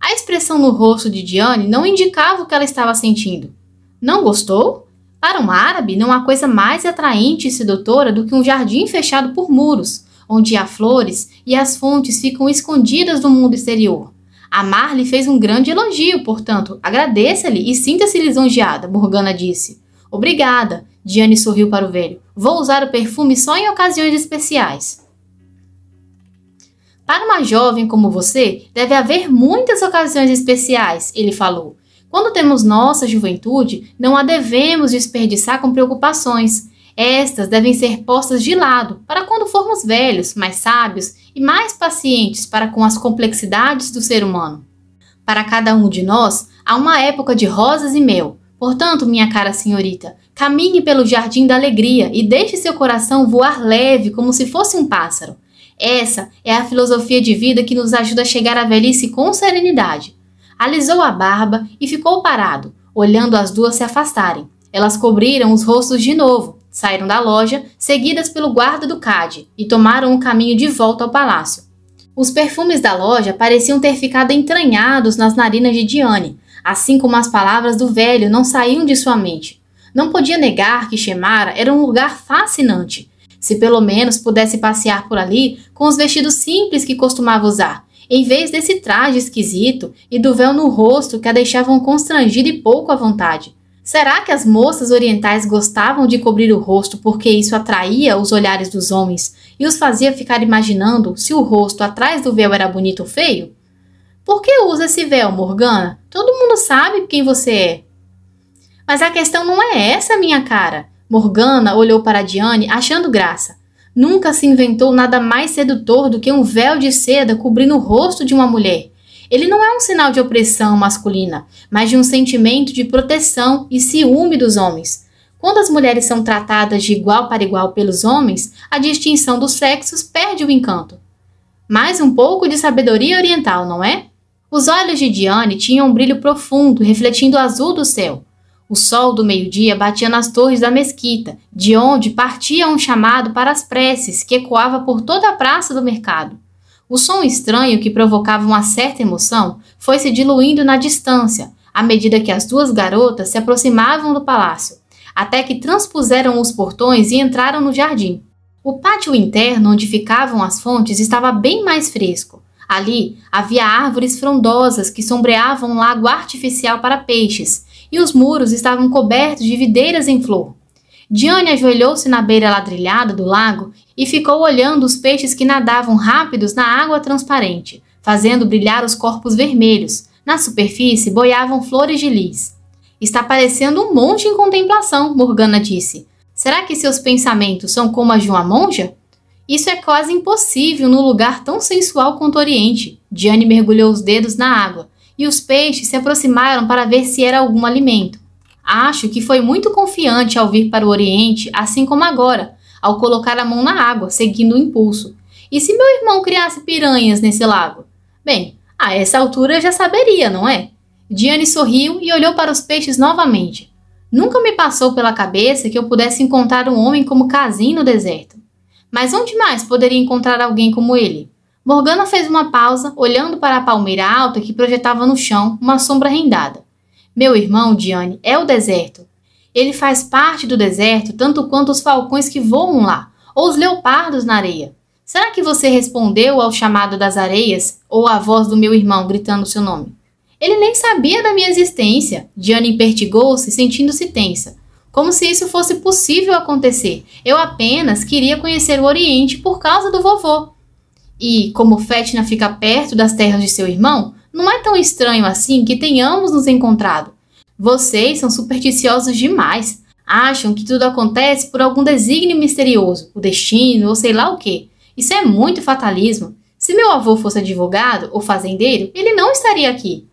A expressão no rosto de Diane não indicava o que ela estava sentindo. Não gostou? Para um árabe, não há coisa mais atraente e sedutora do que um jardim fechado por muros, onde há flores e as fontes ficam escondidas do mundo exterior. Amar lhe fez um grande elogio, portanto, agradeça-lhe e sinta-se lisonjeada, Morgana disse. Obrigada, Diane sorriu para o velho. Vou usar o perfume só em ocasiões especiais. Para uma jovem como você, deve haver muitas ocasiões especiais, ele falou. Quando temos nossa juventude, não a devemos desperdiçar com preocupações. Estas devem ser postas de lado para quando formos velhos, mais sábios e mais pacientes para com as complexidades do ser humano. Para cada um de nós, há uma época de rosas e mel. Portanto, minha cara senhorita, caminhe pelo jardim da alegria e deixe seu coração voar leve como se fosse um pássaro. Essa é a filosofia de vida que nos ajuda a chegar à velhice com serenidade alisou a barba e ficou parado, olhando as duas se afastarem. Elas cobriram os rostos de novo, saíram da loja, seguidas pelo guarda do Cade, e tomaram o caminho de volta ao palácio. Os perfumes da loja pareciam ter ficado entranhados nas narinas de Diane, assim como as palavras do velho não saíam de sua mente. Não podia negar que Chemara era um lugar fascinante. Se pelo menos pudesse passear por ali com os vestidos simples que costumava usar, em vez desse traje esquisito e do véu no rosto que a deixavam constrangida e pouco à vontade. Será que as moças orientais gostavam de cobrir o rosto porque isso atraía os olhares dos homens e os fazia ficar imaginando se o rosto atrás do véu era bonito ou feio? Por que usa esse véu, Morgana? Todo mundo sabe quem você é. Mas a questão não é essa, minha cara. Morgana olhou para Diane achando graça. Nunca se inventou nada mais sedutor do que um véu de seda cobrindo o rosto de uma mulher. Ele não é um sinal de opressão masculina, mas de um sentimento de proteção e ciúme dos homens. Quando as mulheres são tratadas de igual para igual pelos homens, a distinção dos sexos perde o encanto. Mais um pouco de sabedoria oriental, não é? Os olhos de Diane tinham um brilho profundo, refletindo o azul do céu. O sol do meio-dia batia nas torres da mesquita, de onde partia um chamado para as preces que ecoava por toda a praça do mercado. O som estranho que provocava uma certa emoção foi se diluindo na distância, à medida que as duas garotas se aproximavam do palácio, até que transpuseram os portões e entraram no jardim. O pátio interno onde ficavam as fontes estava bem mais fresco. Ali havia árvores frondosas que sombreavam um lago artificial para peixes, e os muros estavam cobertos de videiras em flor. Diane ajoelhou-se na beira ladrilhada do lago e ficou olhando os peixes que nadavam rápidos na água transparente, fazendo brilhar os corpos vermelhos. Na superfície boiavam flores de lis. Está parecendo um monte em contemplação, Morgana disse. Será que seus pensamentos são como as de uma monja? Isso é quase impossível num lugar tão sensual quanto o Oriente. Diane mergulhou os dedos na água, e os peixes se aproximaram para ver se era algum alimento. Acho que foi muito confiante ao vir para o Oriente, assim como agora, ao colocar a mão na água, seguindo o impulso. E se meu irmão criasse piranhas nesse lago? Bem, a essa altura eu já saberia, não é? Diane sorriu e olhou para os peixes novamente. Nunca me passou pela cabeça que eu pudesse encontrar um homem como Casim no deserto. Mas onde mais poderia encontrar alguém como ele? Morgana fez uma pausa, olhando para a palmeira alta que projetava no chão uma sombra rendada. Meu irmão, Diane, é o deserto. Ele faz parte do deserto tanto quanto os falcões que voam lá, ou os leopardos na areia. Será que você respondeu ao chamado das areias ou à voz do meu irmão gritando seu nome? Ele nem sabia da minha existência. Diane impertigou-se, sentindo-se tensa. Como se isso fosse possível acontecer. Eu apenas queria conhecer o Oriente por causa do vovô. E, como Fetna fica perto das terras de seu irmão, não é tão estranho assim que tenhamos nos encontrado. Vocês são supersticiosos demais. Acham que tudo acontece por algum desígnio misterioso, o destino ou sei lá o que. Isso é muito fatalismo. Se meu avô fosse advogado ou fazendeiro, ele não estaria aqui.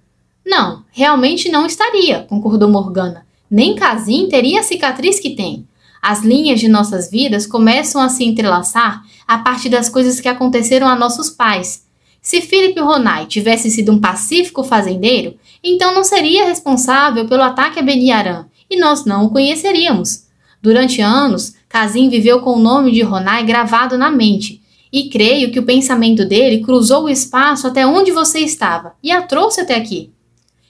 Não, realmente não estaria, concordou Morgana. Nem Casim teria a cicatriz que tem. As linhas de nossas vidas começam a se entrelaçar a partir das coisas que aconteceram a nossos pais. Se Philip Ronay tivesse sido um pacífico fazendeiro, então não seria responsável pelo ataque a Beniarã e nós não o conheceríamos. Durante anos, Kazim viveu com o nome de Ronay gravado na mente, e creio que o pensamento dele cruzou o espaço até onde você estava e a trouxe até aqui.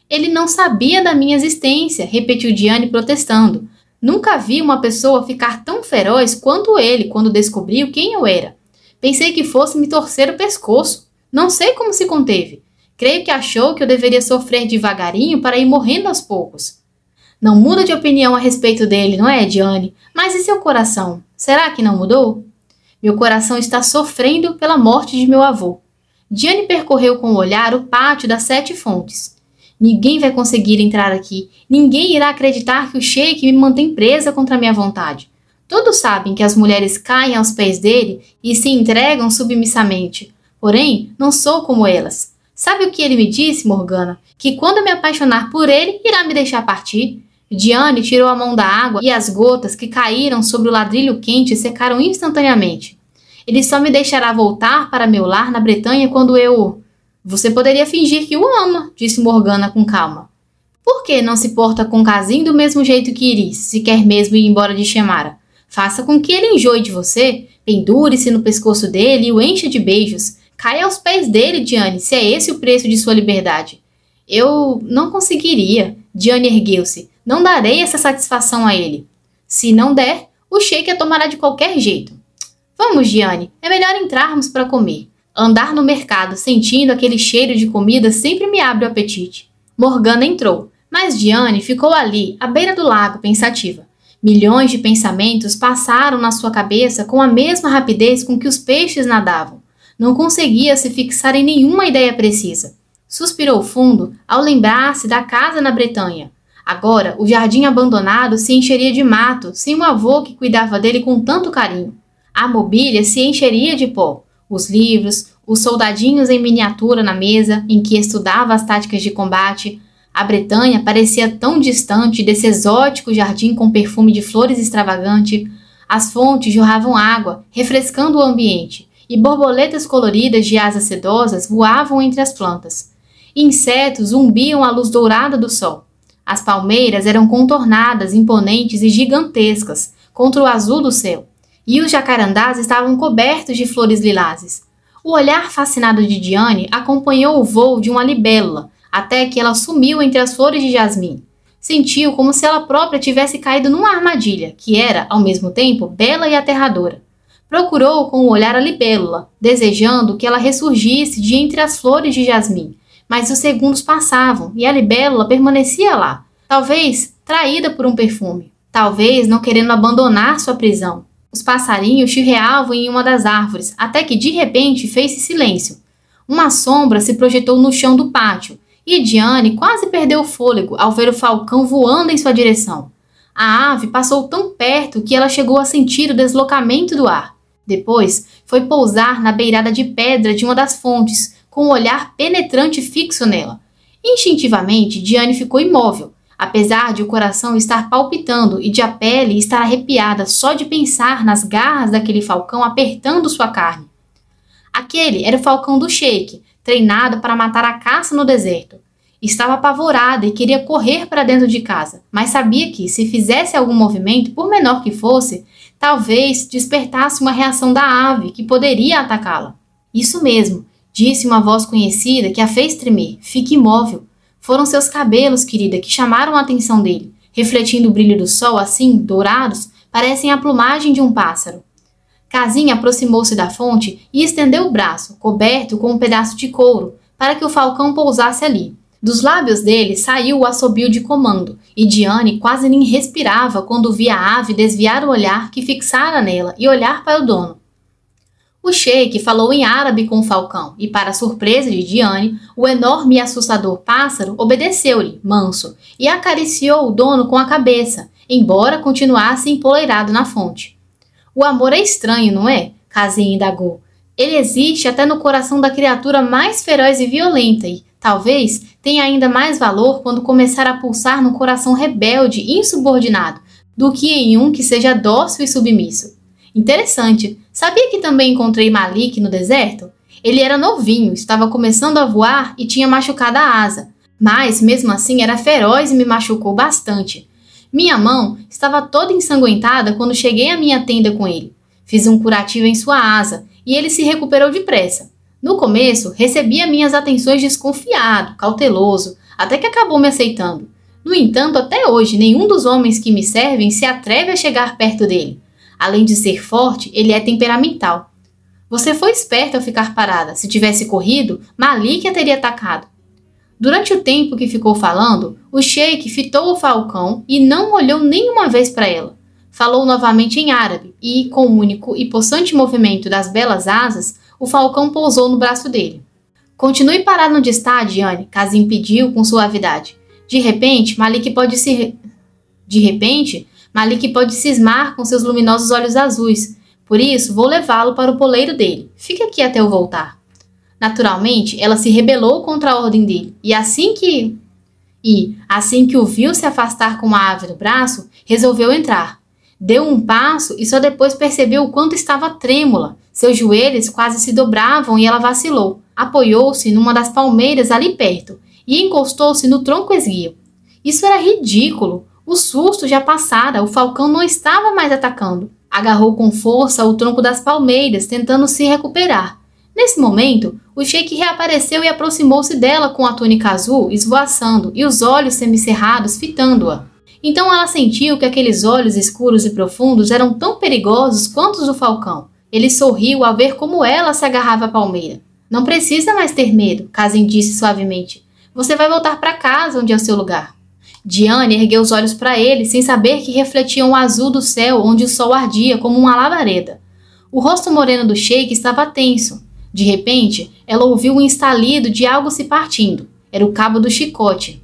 Ele não sabia da minha existência, repetiu Diane protestando. Nunca vi uma pessoa ficar tão feroz quanto ele quando descobriu quem eu era. Pensei que fosse me torcer o pescoço. Não sei como se conteve. Creio que achou que eu deveria sofrer devagarinho para ir morrendo aos poucos. Não muda de opinião a respeito dele, não é, Diane? Mas e seu coração? Será que não mudou? Meu coração está sofrendo pela morte de meu avô. Diane percorreu com o olhar o pátio das Sete Fontes. Ninguém vai conseguir entrar aqui. Ninguém irá acreditar que o sheik me mantém presa contra minha vontade. Todos sabem que as mulheres caem aos pés dele e se entregam submissamente. Porém, não sou como elas. Sabe o que ele me disse, Morgana? Que quando eu me apaixonar por ele, irá me deixar partir. Diane tirou a mão da água e as gotas que caíram sobre o ladrilho quente secaram instantaneamente. Ele só me deixará voltar para meu lar na Bretanha quando eu. Você poderia fingir que o ama, disse Morgana com calma. Por que não se porta com Casim do mesmo jeito que Iris, se quer mesmo ir embora de Xemara? Faça com que ele enjoe de você, pendure-se no pescoço dele e o encha de beijos. Caia aos pés dele, Diane, se é esse o preço de sua liberdade. Eu não conseguiria. Diane ergueu-se. Não darei essa satisfação a ele. Se não der, o sheik a tomará de qualquer jeito. Vamos, Diane, é melhor entrarmos para comer. Andar no mercado sentindo aquele cheiro de comida sempre me abre o apetite. Morgana entrou, mas Diane ficou ali, à beira do lago, pensativa. Milhões de pensamentos passaram na sua cabeça com a mesma rapidez com que os peixes nadavam. Não conseguia se fixar em nenhuma ideia precisa. Suspirou fundo ao lembrar-se da casa na Bretanha. Agora, o jardim abandonado se encheria de mato, sem o avô que cuidava dele com tanto carinho. A mobília se encheria de pó os livros, os soldadinhos em miniatura na mesa em que estudava as táticas de combate. A Bretanha parecia tão distante desse exótico jardim com perfume de flores extravagante. As fontes jorravam água, refrescando o ambiente, e borboletas coloridas de asas sedosas voavam entre as plantas. Insetos zumbiam à luz dourada do sol. As palmeiras eram contornadas, imponentes e gigantescas, contra o azul do céu e os jacarandás estavam cobertos de flores lilazes. O olhar fascinado de Diane acompanhou o voo de uma libélula até que ela sumiu entre as flores de jasmim. Sentiu como se ela própria tivesse caído numa armadilha, que era, ao mesmo tempo, bela e aterradora. Procurou com o olhar a libélula, desejando que ela ressurgisse de entre as flores de jasmim, mas os segundos passavam e a libélula permanecia lá, talvez traída por um perfume, talvez não querendo abandonar sua prisão, os passarinhos chirreavam em uma das árvores, até que de repente fez-se silêncio. Uma sombra se projetou no chão do pátio e Diane quase perdeu o fôlego ao ver o falcão voando em sua direção. A ave passou tão perto que ela chegou a sentir o deslocamento do ar. Depois, foi pousar na beirada de pedra de uma das fontes, com o um olhar penetrante fixo nela. Instintivamente, Diane ficou imóvel, Apesar de o coração estar palpitando e de a pele estar arrepiada só de pensar nas garras daquele falcão apertando sua carne. Aquele era o falcão do Sheik, treinado para matar a caça no deserto. Estava apavorada e queria correr para dentro de casa, mas sabia que, se fizesse algum movimento, por menor que fosse, talvez despertasse uma reação da ave que poderia atacá-la. Isso mesmo, disse uma voz conhecida que a fez tremer. Fique imóvel. Foram seus cabelos, querida, que chamaram a atenção dele, refletindo o brilho do sol assim, dourados, parecem a plumagem de um pássaro. Casim aproximou-se da fonte e estendeu o braço, coberto com um pedaço de couro, para que o falcão pousasse ali. Dos lábios dele saiu o assobio de comando, e Diane quase nem respirava quando via a ave desviar o olhar que fixara nela e olhar para o dono. O sheik falou em árabe com o falcão e, para surpresa de Diane, o enorme e assustador pássaro obedeceu-lhe, manso, e acariciou o dono com a cabeça, embora continuasse empoleirado na fonte. O amor é estranho, não é? Kazin indagou. Ele existe até no coração da criatura mais feroz e violenta e, talvez, tenha ainda mais valor quando começar a pulsar no coração rebelde e insubordinado do que em um que seja dócil e submisso. Interessante, Sabia que também encontrei Malik no deserto? Ele era novinho, estava começando a voar e tinha machucado a asa, mas mesmo assim era feroz e me machucou bastante. Minha mão estava toda ensanguentada quando cheguei à minha tenda com ele. Fiz um curativo em sua asa e ele se recuperou depressa. No começo, recebia minhas atenções desconfiado, cauteloso, até que acabou me aceitando. No entanto, até hoje, nenhum dos homens que me servem se atreve a chegar perto dele. Além de ser forte, ele é temperamental. Você foi esperta ao ficar parada. Se tivesse corrido, Malik a teria atacado. Durante o tempo que ficou falando, o Sheik fitou o falcão e não olhou nenhuma vez para ela. Falou novamente em árabe e, com o um único e possante movimento das belas asas, o falcão pousou no braço dele. Continue parado onde está, Diane, Kazim pediu com suavidade. De repente, Malik pode se. Re... De repente, Malik pode cismar com seus luminosos olhos azuis, por isso vou levá-lo para o poleiro dele. Fique aqui até eu voltar. Naturalmente, ela se rebelou contra a ordem dele, e assim que. E, assim que o viu se afastar com a ave no braço, resolveu entrar. Deu um passo e só depois percebeu o quanto estava trêmula. Seus joelhos quase se dobravam e ela vacilou. Apoiou-se numa das palmeiras ali perto e encostou-se no tronco esguio. Isso era ridículo. O susto já passara, o falcão não estava mais atacando. Agarrou com força o tronco das palmeiras, tentando se recuperar. Nesse momento, o sheik reapareceu e aproximou-se dela com a túnica azul esvoaçando e os olhos semicerrados fitando-a. Então ela sentiu que aqueles olhos escuros e profundos eram tão perigosos quanto os do falcão. Ele sorriu ao ver como ela se agarrava à palmeira. Não precisa mais ter medo, Kazin disse suavemente. Você vai voltar para casa, onde é o seu lugar. Diane ergueu os olhos para ele, sem saber que refletiam o azul do céu onde o sol ardia como uma labareda. O rosto moreno do Sheik estava tenso. De repente, ela ouviu um estalido de algo se partindo. Era o cabo do chicote.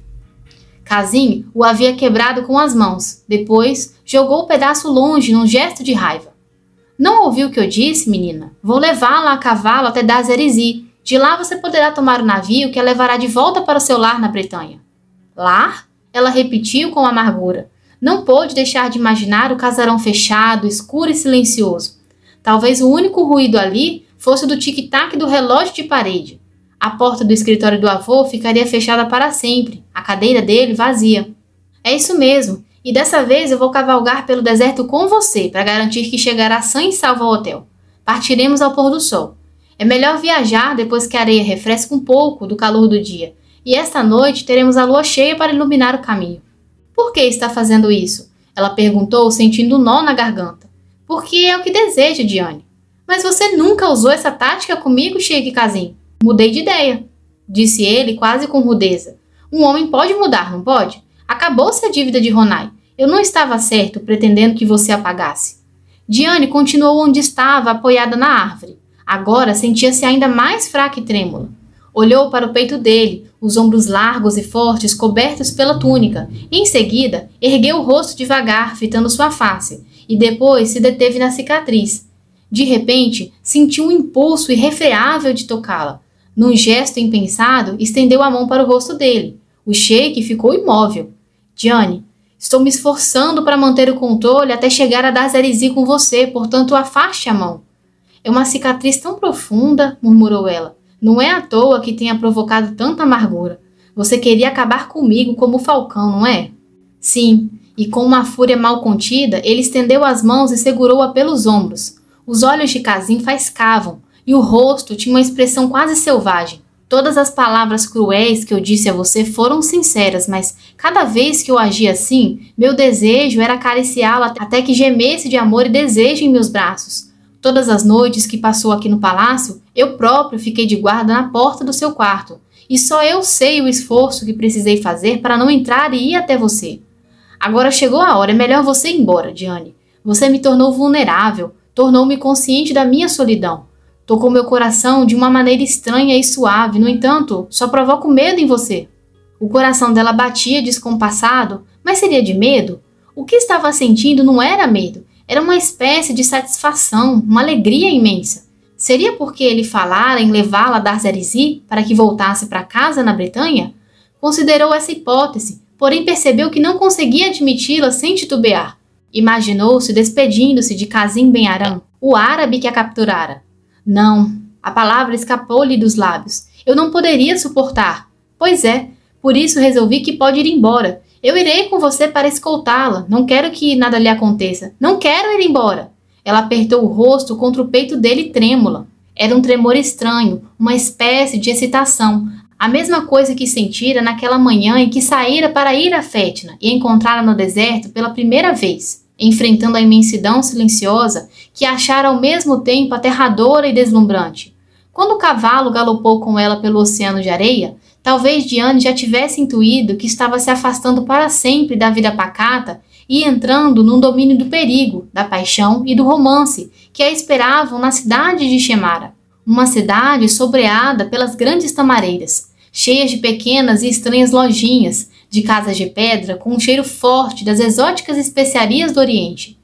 Kazim o havia quebrado com as mãos. Depois, jogou o pedaço longe num gesto de raiva. Não ouviu o que eu disse, menina? Vou levá-la a cavalo até Dazerizi. De lá você poderá tomar o navio que a levará de volta para o seu lar na Bretanha. Lar? Ela repetiu com amargura. Não pôde deixar de imaginar o casarão fechado, escuro e silencioso. Talvez o único ruído ali fosse do tic-tac do relógio de parede. A porta do escritório do avô ficaria fechada para sempre, a cadeira dele vazia. É isso mesmo, e dessa vez eu vou cavalgar pelo deserto com você para garantir que chegará sã e salvo ao hotel. Partiremos ao pôr do sol. É melhor viajar depois que a areia refresca um pouco do calor do dia e esta noite teremos a lua cheia para iluminar o caminho. Por que está fazendo isso? Ela perguntou, sentindo um nó na garganta. Porque é o que deseja, Diane. Mas você nunca usou essa tática comigo, Sheik Kazim. Mudei de ideia, disse ele quase com rudeza. Um homem pode mudar, não pode? Acabou-se a dívida de Ronai. Eu não estava certo pretendendo que você apagasse. Diane continuou onde estava, apoiada na árvore. Agora sentia-se ainda mais fraca e trêmula. Olhou para o peito dele, os ombros largos e fortes cobertos pela túnica, em seguida ergueu o rosto devagar, fitando sua face, e depois se deteve na cicatriz. De repente, sentiu um impulso irrefreável de tocá-la. Num gesto impensado, estendeu a mão para o rosto dele. O sheik ficou imóvel. Diane, estou me esforçando para manter o controle até chegar a dar zerizi com você, portanto afaste a mão. É uma cicatriz tão profunda, murmurou ela. Não é à toa que tenha provocado tanta amargura. Você queria acabar comigo como o falcão, não é? Sim, e com uma fúria mal contida, ele estendeu as mãos e segurou-a pelos ombros. Os olhos de Casim faiscavam, e o rosto tinha uma expressão quase selvagem. Todas as palavras cruéis que eu disse a você foram sinceras, mas cada vez que eu agia assim, meu desejo era acariciá-la até que gemesse de amor e desejo em meus braços. Todas as noites que passou aqui no palácio, eu próprio fiquei de guarda na porta do seu quarto, e só eu sei o esforço que precisei fazer para não entrar e ir até você. Agora chegou a hora, é melhor você ir embora, Diane. Você me tornou vulnerável, tornou-me consciente da minha solidão. Tocou meu coração de uma maneira estranha e suave, no entanto, só provoco medo em você. O coração dela batia descompassado, mas seria de medo? O que estava sentindo não era medo, era uma espécie de satisfação, uma alegria imensa. Seria porque ele falara em levá-la a Darzerizi para que voltasse para casa na Bretanha? Considerou essa hipótese, porém percebeu que não conseguia admiti-la sem titubear. Imaginou-se despedindo-se de Casim Ben Aram, o árabe que a capturara. Não, a palavra escapou-lhe dos lábios. Eu não poderia suportar. Pois é, por isso resolvi que pode ir embora, eu irei com você para escoltá-la. Não quero que nada lhe aconteça. Não quero ir embora. Ela apertou o rosto contra o peito dele trêmula. Era um tremor estranho, uma espécie de excitação, a mesma coisa que sentira naquela manhã em que saíra para ir a Fétna e encontrara no deserto pela primeira vez, enfrentando a imensidão silenciosa que achara ao mesmo tempo aterradora e deslumbrante. Quando o cavalo galopou com ela pelo oceano de areia, Talvez Diane já tivesse intuído que estava se afastando para sempre da vida pacata e entrando num domínio do perigo, da paixão e do romance que a esperavam na cidade de Chemara, uma cidade sobreada pelas grandes tamareiras, cheias de pequenas e estranhas lojinhas, de casas de pedra com um cheiro forte das exóticas especiarias do Oriente.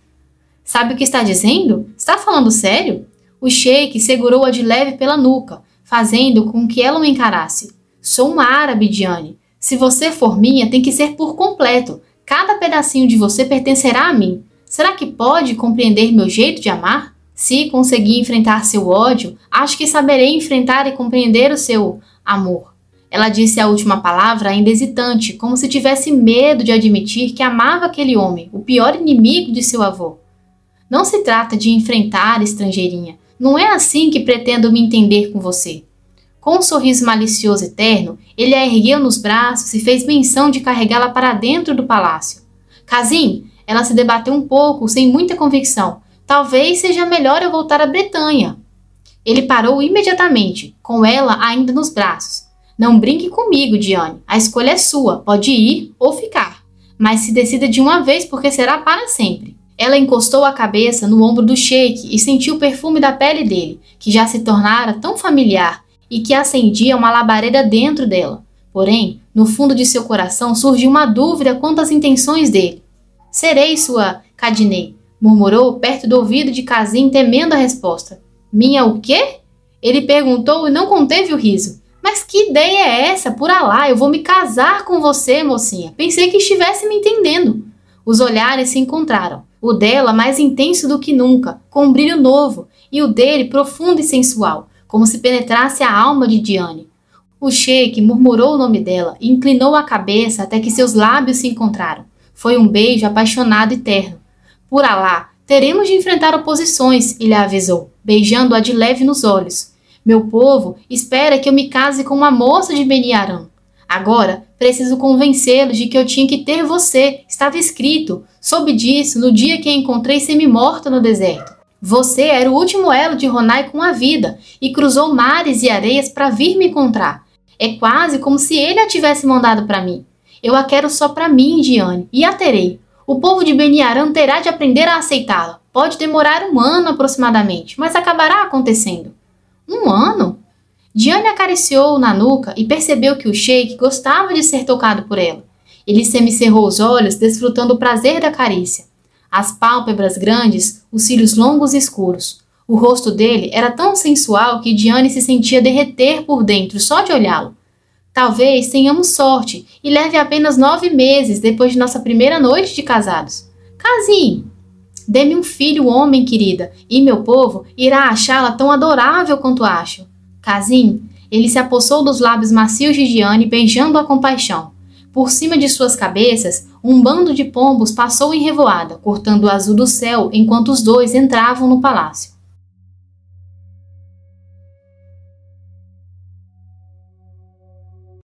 Sabe o que está dizendo? Está falando sério? O sheik segurou-a de leve pela nuca, fazendo com que ela o encarasse. Sou uma árabe, Diane. Se você for minha, tem que ser por completo. Cada pedacinho de você pertencerá a mim. Será que pode compreender meu jeito de amar? Se conseguir enfrentar seu ódio, acho que saberei enfrentar e compreender o seu amor. Ela disse a última palavra ainda hesitante, como se tivesse medo de admitir que amava aquele homem, o pior inimigo de seu avô. Não se trata de enfrentar, estrangeirinha. Não é assim que pretendo me entender com você. Com um sorriso malicioso eterno, ele a ergueu nos braços e fez menção de carregá-la para dentro do palácio. Casim, ela se debateu um pouco, sem muita convicção. Talvez seja melhor eu voltar à Bretanha. Ele parou imediatamente, com ela ainda nos braços. Não brinque comigo, Diane. A escolha é sua. Pode ir ou ficar. Mas se decida de uma vez, porque será para sempre. Ela encostou a cabeça no ombro do Sheik e sentiu o perfume da pele dele, que já se tornara tão familiar, e que acendia uma labareda dentro dela. Porém, no fundo de seu coração surgiu uma dúvida quanto às intenções dele. Serei sua Cadinei, murmurou perto do ouvido de Casim, temendo a resposta. Minha o quê? Ele perguntou e não conteve o riso. Mas que ideia é essa? Por Alá, eu vou me casar com você, mocinha. Pensei que estivesse me entendendo. Os olhares se encontraram. O dela mais intenso do que nunca, com um brilho novo, e o dele profundo e sensual, como se penetrasse a alma de Diane. O sheik murmurou o nome dela e inclinou a cabeça até que seus lábios se encontraram. Foi um beijo apaixonado e terno. Por Alá, teremos de enfrentar oposições, ele a avisou, beijando-a de leve nos olhos. Meu povo espera que eu me case com uma moça de Beniarã. Agora preciso convencê-los de que eu tinha que ter você, estava escrito. Soube disso no dia que a encontrei semi-morta no deserto. Você era o último elo de Ronai com a vida e cruzou mares e areias para vir me encontrar. É quase como se ele a tivesse mandado para mim. Eu a quero só para mim, Diane, e a terei. O povo de Beniaran terá de aprender a aceitá-la. Pode demorar um ano aproximadamente, mas acabará acontecendo. Um ano? Diane acariciou-o na nuca e percebeu que o Sheik gostava de ser tocado por ela. Ele semicerrou os olhos, desfrutando o prazer da carícia as pálpebras grandes, os cílios longos e escuros. O rosto dele era tão sensual que Diane se sentia derreter por dentro só de olhá-lo. Talvez tenhamos sorte e leve apenas nove meses depois de nossa primeira noite de casados. Casim, Dê-me um filho homem, querida, e meu povo irá achá-la tão adorável quanto acho. Casim, ele se apossou dos lábios macios de Diane, beijando-a com paixão. Por cima de suas cabeças, um bando de pombos passou em revoada, cortando o azul do céu enquanto os dois entravam no palácio.